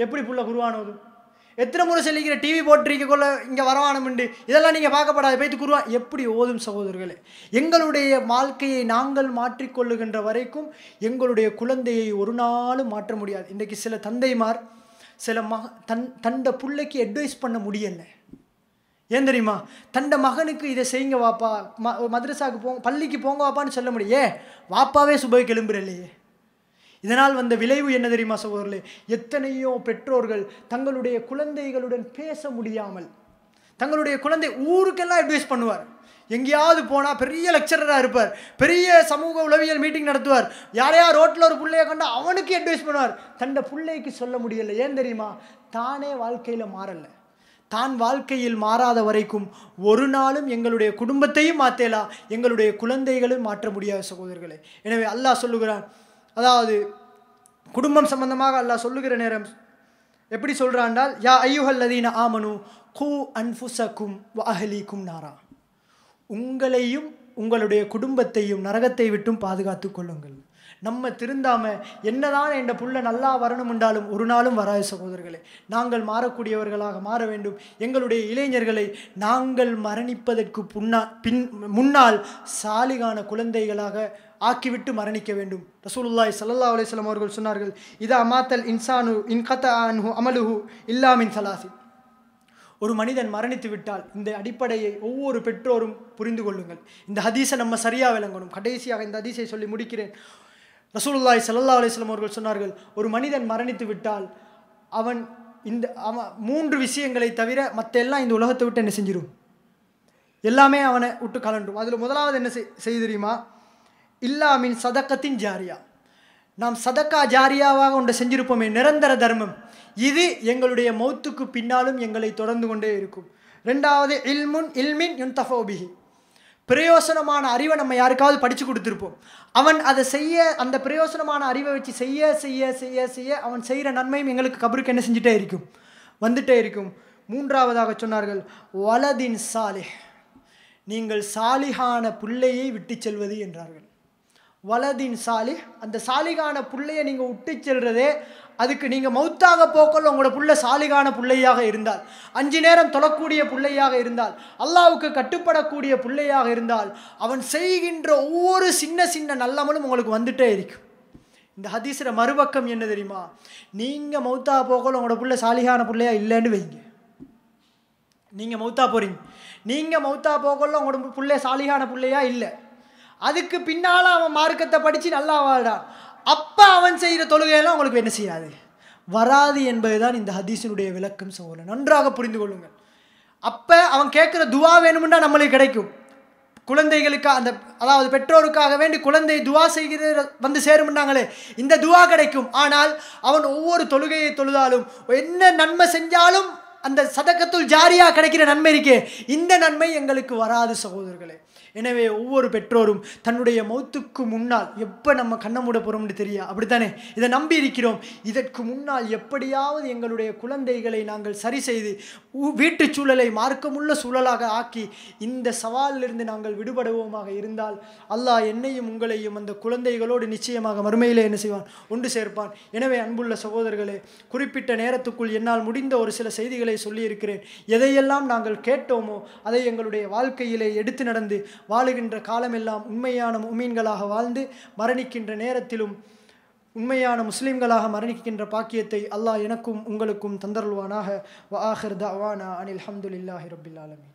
Speaker 1: எப்படி புள்ள குருவானோது எத்தனை முறை செல்லிக்கிற டிவி போட்டிருக்கக்குள்ள இங்கே வரவானமுண்டு இதெல்லாம் நீங்கள் பார்க்கப்படாது போய்த்து குருவா எப்படி ஓதும் சகோதரர்களே எங்களுடைய வாழ்க்கையை நாங்கள் மாற்றிக்கொள்ளுகின்ற வரைக்கும் எங்களுடைய குழந்தையை ஒரு நாளும் மாற்ற முடியாது இன்றைக்கு சில தந்தைமார் சில மக தன் தண்டை பிள்ளைக்கு அட்வைஸ் பண்ண முடியலை ஏன் தெரியுமா தண்ட மகனுக்கு இதை செய்யுங்க வாப்பா ம மதரசாவுக்கு போ பள்ளிக்கு போங்க வாப்பான்னு சொல்ல முடியே வாப்பாவே சுபைக்கு இல்லையே இதனால் வந்த விளைவு என்ன தெரியுமா சகோதரர்களே எத்தனையோ பெற்றோர்கள் தங்களுடைய குழந்தைகளுடன் பேச முடியாமல் தங்களுடைய குழந்தை ஊருக்கெல்லாம் அட்வைஸ் பண்ணுவார் எங்கேயாவது போனால் பெரிய லெக்சரராக இருப்பார் பெரிய சமூக உளவியல் மீட்டிங் நடத்துவார் யாரையா ரோட்டில் ஒரு பிள்ளையை கண்டால் அவனுக்கு அட்வைஸ் பண்ணுவார் தண்டை பிள்ளைக்கு சொல்ல முடியலை ஏன் தெரியுமா தானே வாழ்க்கையில் மாறலை தான் வாழ்க்கையில் மாறாத வரைக்கும் ஒரு நாளும் எங்களுடைய குடும்பத்தையும் மாற்றலாம் எங்களுடைய குழந்தைகளும் மாற்ற முடியாத சகோதரர்களே எனவே அல்லாஹ் சொல்லுகிறான் அதாவது குடும்பம் சம்பந்தமாக அல்லாஹ் சொல்லுகிற நேரம் எப்படி சொல்கிறான்டால் யா ஐயுஹல்லதீன ஆமனு ஹூ அன்புசக்கும் வாஹலிக்கும் நாரா உங்களையும் உங்களுடைய குடும்பத்தையும் நரகத்தை விட்டும் பாதுகாத்து கொள்ளுங்கள் நம்ம திருந்தாமல் என்னதான் என் புள்ள நல்லா வரணும் என்றாலும் ஒரு நாளும் வராது சகோதரர்களே நாங்கள் மாறக்கூடியவர்களாக மாற வேண்டும் எங்களுடைய இளைஞர்களை நாங்கள் மரணிப்பதற்கு புன்னா பின் முன்னால் சாலிகான குழந்தைகளாக ஆக்கிவிட்டு மரணிக்க வேண்டும் ரசூலுல்லாய் சல்லா அலிஸ்லாம் அவர்கள் சொன்னார்கள் இதா மாத்தல் இன்சானு கத்த அன்ஹு அமலுஹு இல்லாமின் சலாசி ஒரு மனிதன் மரணித்து விட்டால் இந்த அடிப்படையை ஒவ்வொரு பெற்றோரும் புரிந்து கொள்ளுங்கள் இந்த ஹதீஸை நம்ம சரியாக விளங்கணும் கடைசியாக இந்த ஹதீஸை சொல்லி முடிக்கிறேன் ரசூலுல்லாய் சல்லா அலிஸ்லாம் அவர்கள் சொன்னார்கள் ஒரு மனிதன் மரணித்து விட்டால் அவன் இந்த அவன் மூன்று விஷயங்களை தவிர மற்ற எல்லாம் இந்த உலகத்தை விட்டு என்ன செஞ்சிடும் எல்லாமே அவனை விட்டு கலண்டும் அதில் முதலாவது என்ன செய்ய தெரியுமா இல்லா மீன் சதக்கத்தின் ஜாரியா நாம் சதக்கா ஜாரியாவாக ஒன்று செஞ்சிருப்போமே நிரந்தர தர்மம் இது எங்களுடைய மௌத்துக்கு பின்னாலும் எங்களை தொடர்ந்து கொண்டே இருக்கும் ரெண்டாவது இல்முன் இல்மின் யுன் தஃபோபிஹி பிரயோசனமான அறிவை நம்ம யாருக்காவது படித்து கொடுத்துருப்போம் அவன் அதை செய்ய அந்த பிரயோசனமான அறிவை வச்சு செய்ய செய்ய செய்ய செய்ய அவன் செய்கிற நன்மையும் எங்களுக்கு கபருக்கு என்ன செஞ்சுட்டே இருக்கும் வந்துட்டே இருக்கும் மூன்றாவதாக சொன்னார்கள் வலதின் சாலிஹ் நீங்கள் சாலிகான பிள்ளையை விட்டு செல்வது என்றார்கள் வலதின் சாலிஹ் அந்த சாலிகான பிள்ளையை நீங்கள் விட்டு செல்றதே அதுக்கு நீங்கள் மௌத்தாக போக்கல் உங்களோட புள்ள சாலிகான பிள்ளையாக இருந்தால் அஞ்சு நேரம் தொழக்கூடிய பிள்ளையாக இருந்தால் அல்லாவுக்கு கட்டுப்படக்கூடிய பிள்ளையாக இருந்தால் அவன் செய்கின்ற ஒவ்வொரு சின்ன சின்ன நல்லமலும் உங்களுக்கு வந்துட்டே இருக்கும் இந்த ஹதீஸில் மறுபக்கம் என்ன தெரியுமா நீங்கள் மௌத்தாக போக்கல் உங்களோட புள்ள சாலிகான பிள்ளையாக இல்லைன்னு வைங்க நீங்கள் மௌத்தா போகிறீங்க நீங்கள் மௌத்தா போகல உங்களோட பிள்ளை சாலிகான பிள்ளையா இல்லை அதுக்கு பின்னால் அவன் மார்க்கத்தை படித்து நல்லா வாழ்றான் அப்போ அவன் செய்கிற தொழுகையெல்லாம் உங்களுக்கு என்ன செய்யாது வராது என்பது தான் இந்த ஹதீஸினுடைய விளக்கம் சகோதரன் நன்றாக புரிந்து கொள்ளுங்கள் அப்போ அவன் கேட்குற துவா வேணும்னா நம்மளுக்கு கிடைக்கும் குழந்தைகளுக்காக அந்த அதாவது பெற்றோருக்காக வேண்டி குழந்தை துவா செய்கிற வந்து சேரும்னாங்களே இந்த துவா கிடைக்கும் ஆனால் அவன் ஒவ்வொரு தொழுகையை தொழுதாலும் என்ன நன்மை செஞ்சாலும் அந்த சதக்கத்துள் ஜாரியாக கிடைக்கிற நன்மை இருக்கே இந்த நன்மை எங்களுக்கு வராது சகோதரர்களே எனவே ஒவ்வொரு பெற்றோரும் தன்னுடைய மௌத்துக்கு முன்னால் எப்போ நம்ம கண்ணை மூட போகிறோம்னு தெரியா அப்படித்தானே இதை நம்பி இருக்கிறோம் இதற்கு முன்னால் எப்படியாவது எங்களுடைய குழந்தைகளை நாங்கள் சரி செய்து வீட்டு சூழலை மார்க்கமுள்ள சூழலாக ஆக்கி இந்த சவாலிலிருந்து நாங்கள் விடுபடுவோமாக இருந்தால் அல்லாஹ் என்னையும் உங்களையும் அந்த குழந்தைகளோடு நிச்சயமாக மறுமையிலே என்ன செய்வான் ஒன்று சேர்ப்பான் எனவே அன்புள்ள சகோதரர்களே குறிப்பிட்ட நேரத்துக்குள் என்னால் முடிந்த ஒரு சில செய்திகளை சொல்லியிருக்கிறேன் எதையெல்லாம் நாங்கள் கேட்டோமோ அதை எங்களுடைய வாழ்க்கையிலே எடுத்து நடந்து வாழுகின்ற காலமெல்லாம் உண்மையான உமீன்களாக வாழ்ந்து மரணிக்கின்ற நேரத்திலும் உண்மையான முஸ்லீம்களாக மரணிக்கின்ற பாக்கியத்தை அல்லாஹ் எனக்கும் உங்களுக்கும் தந்தருள்வானாக வ ஆஹர் தவானா அனில் ஹம்துல்லாஹி ரபில் ஆலமி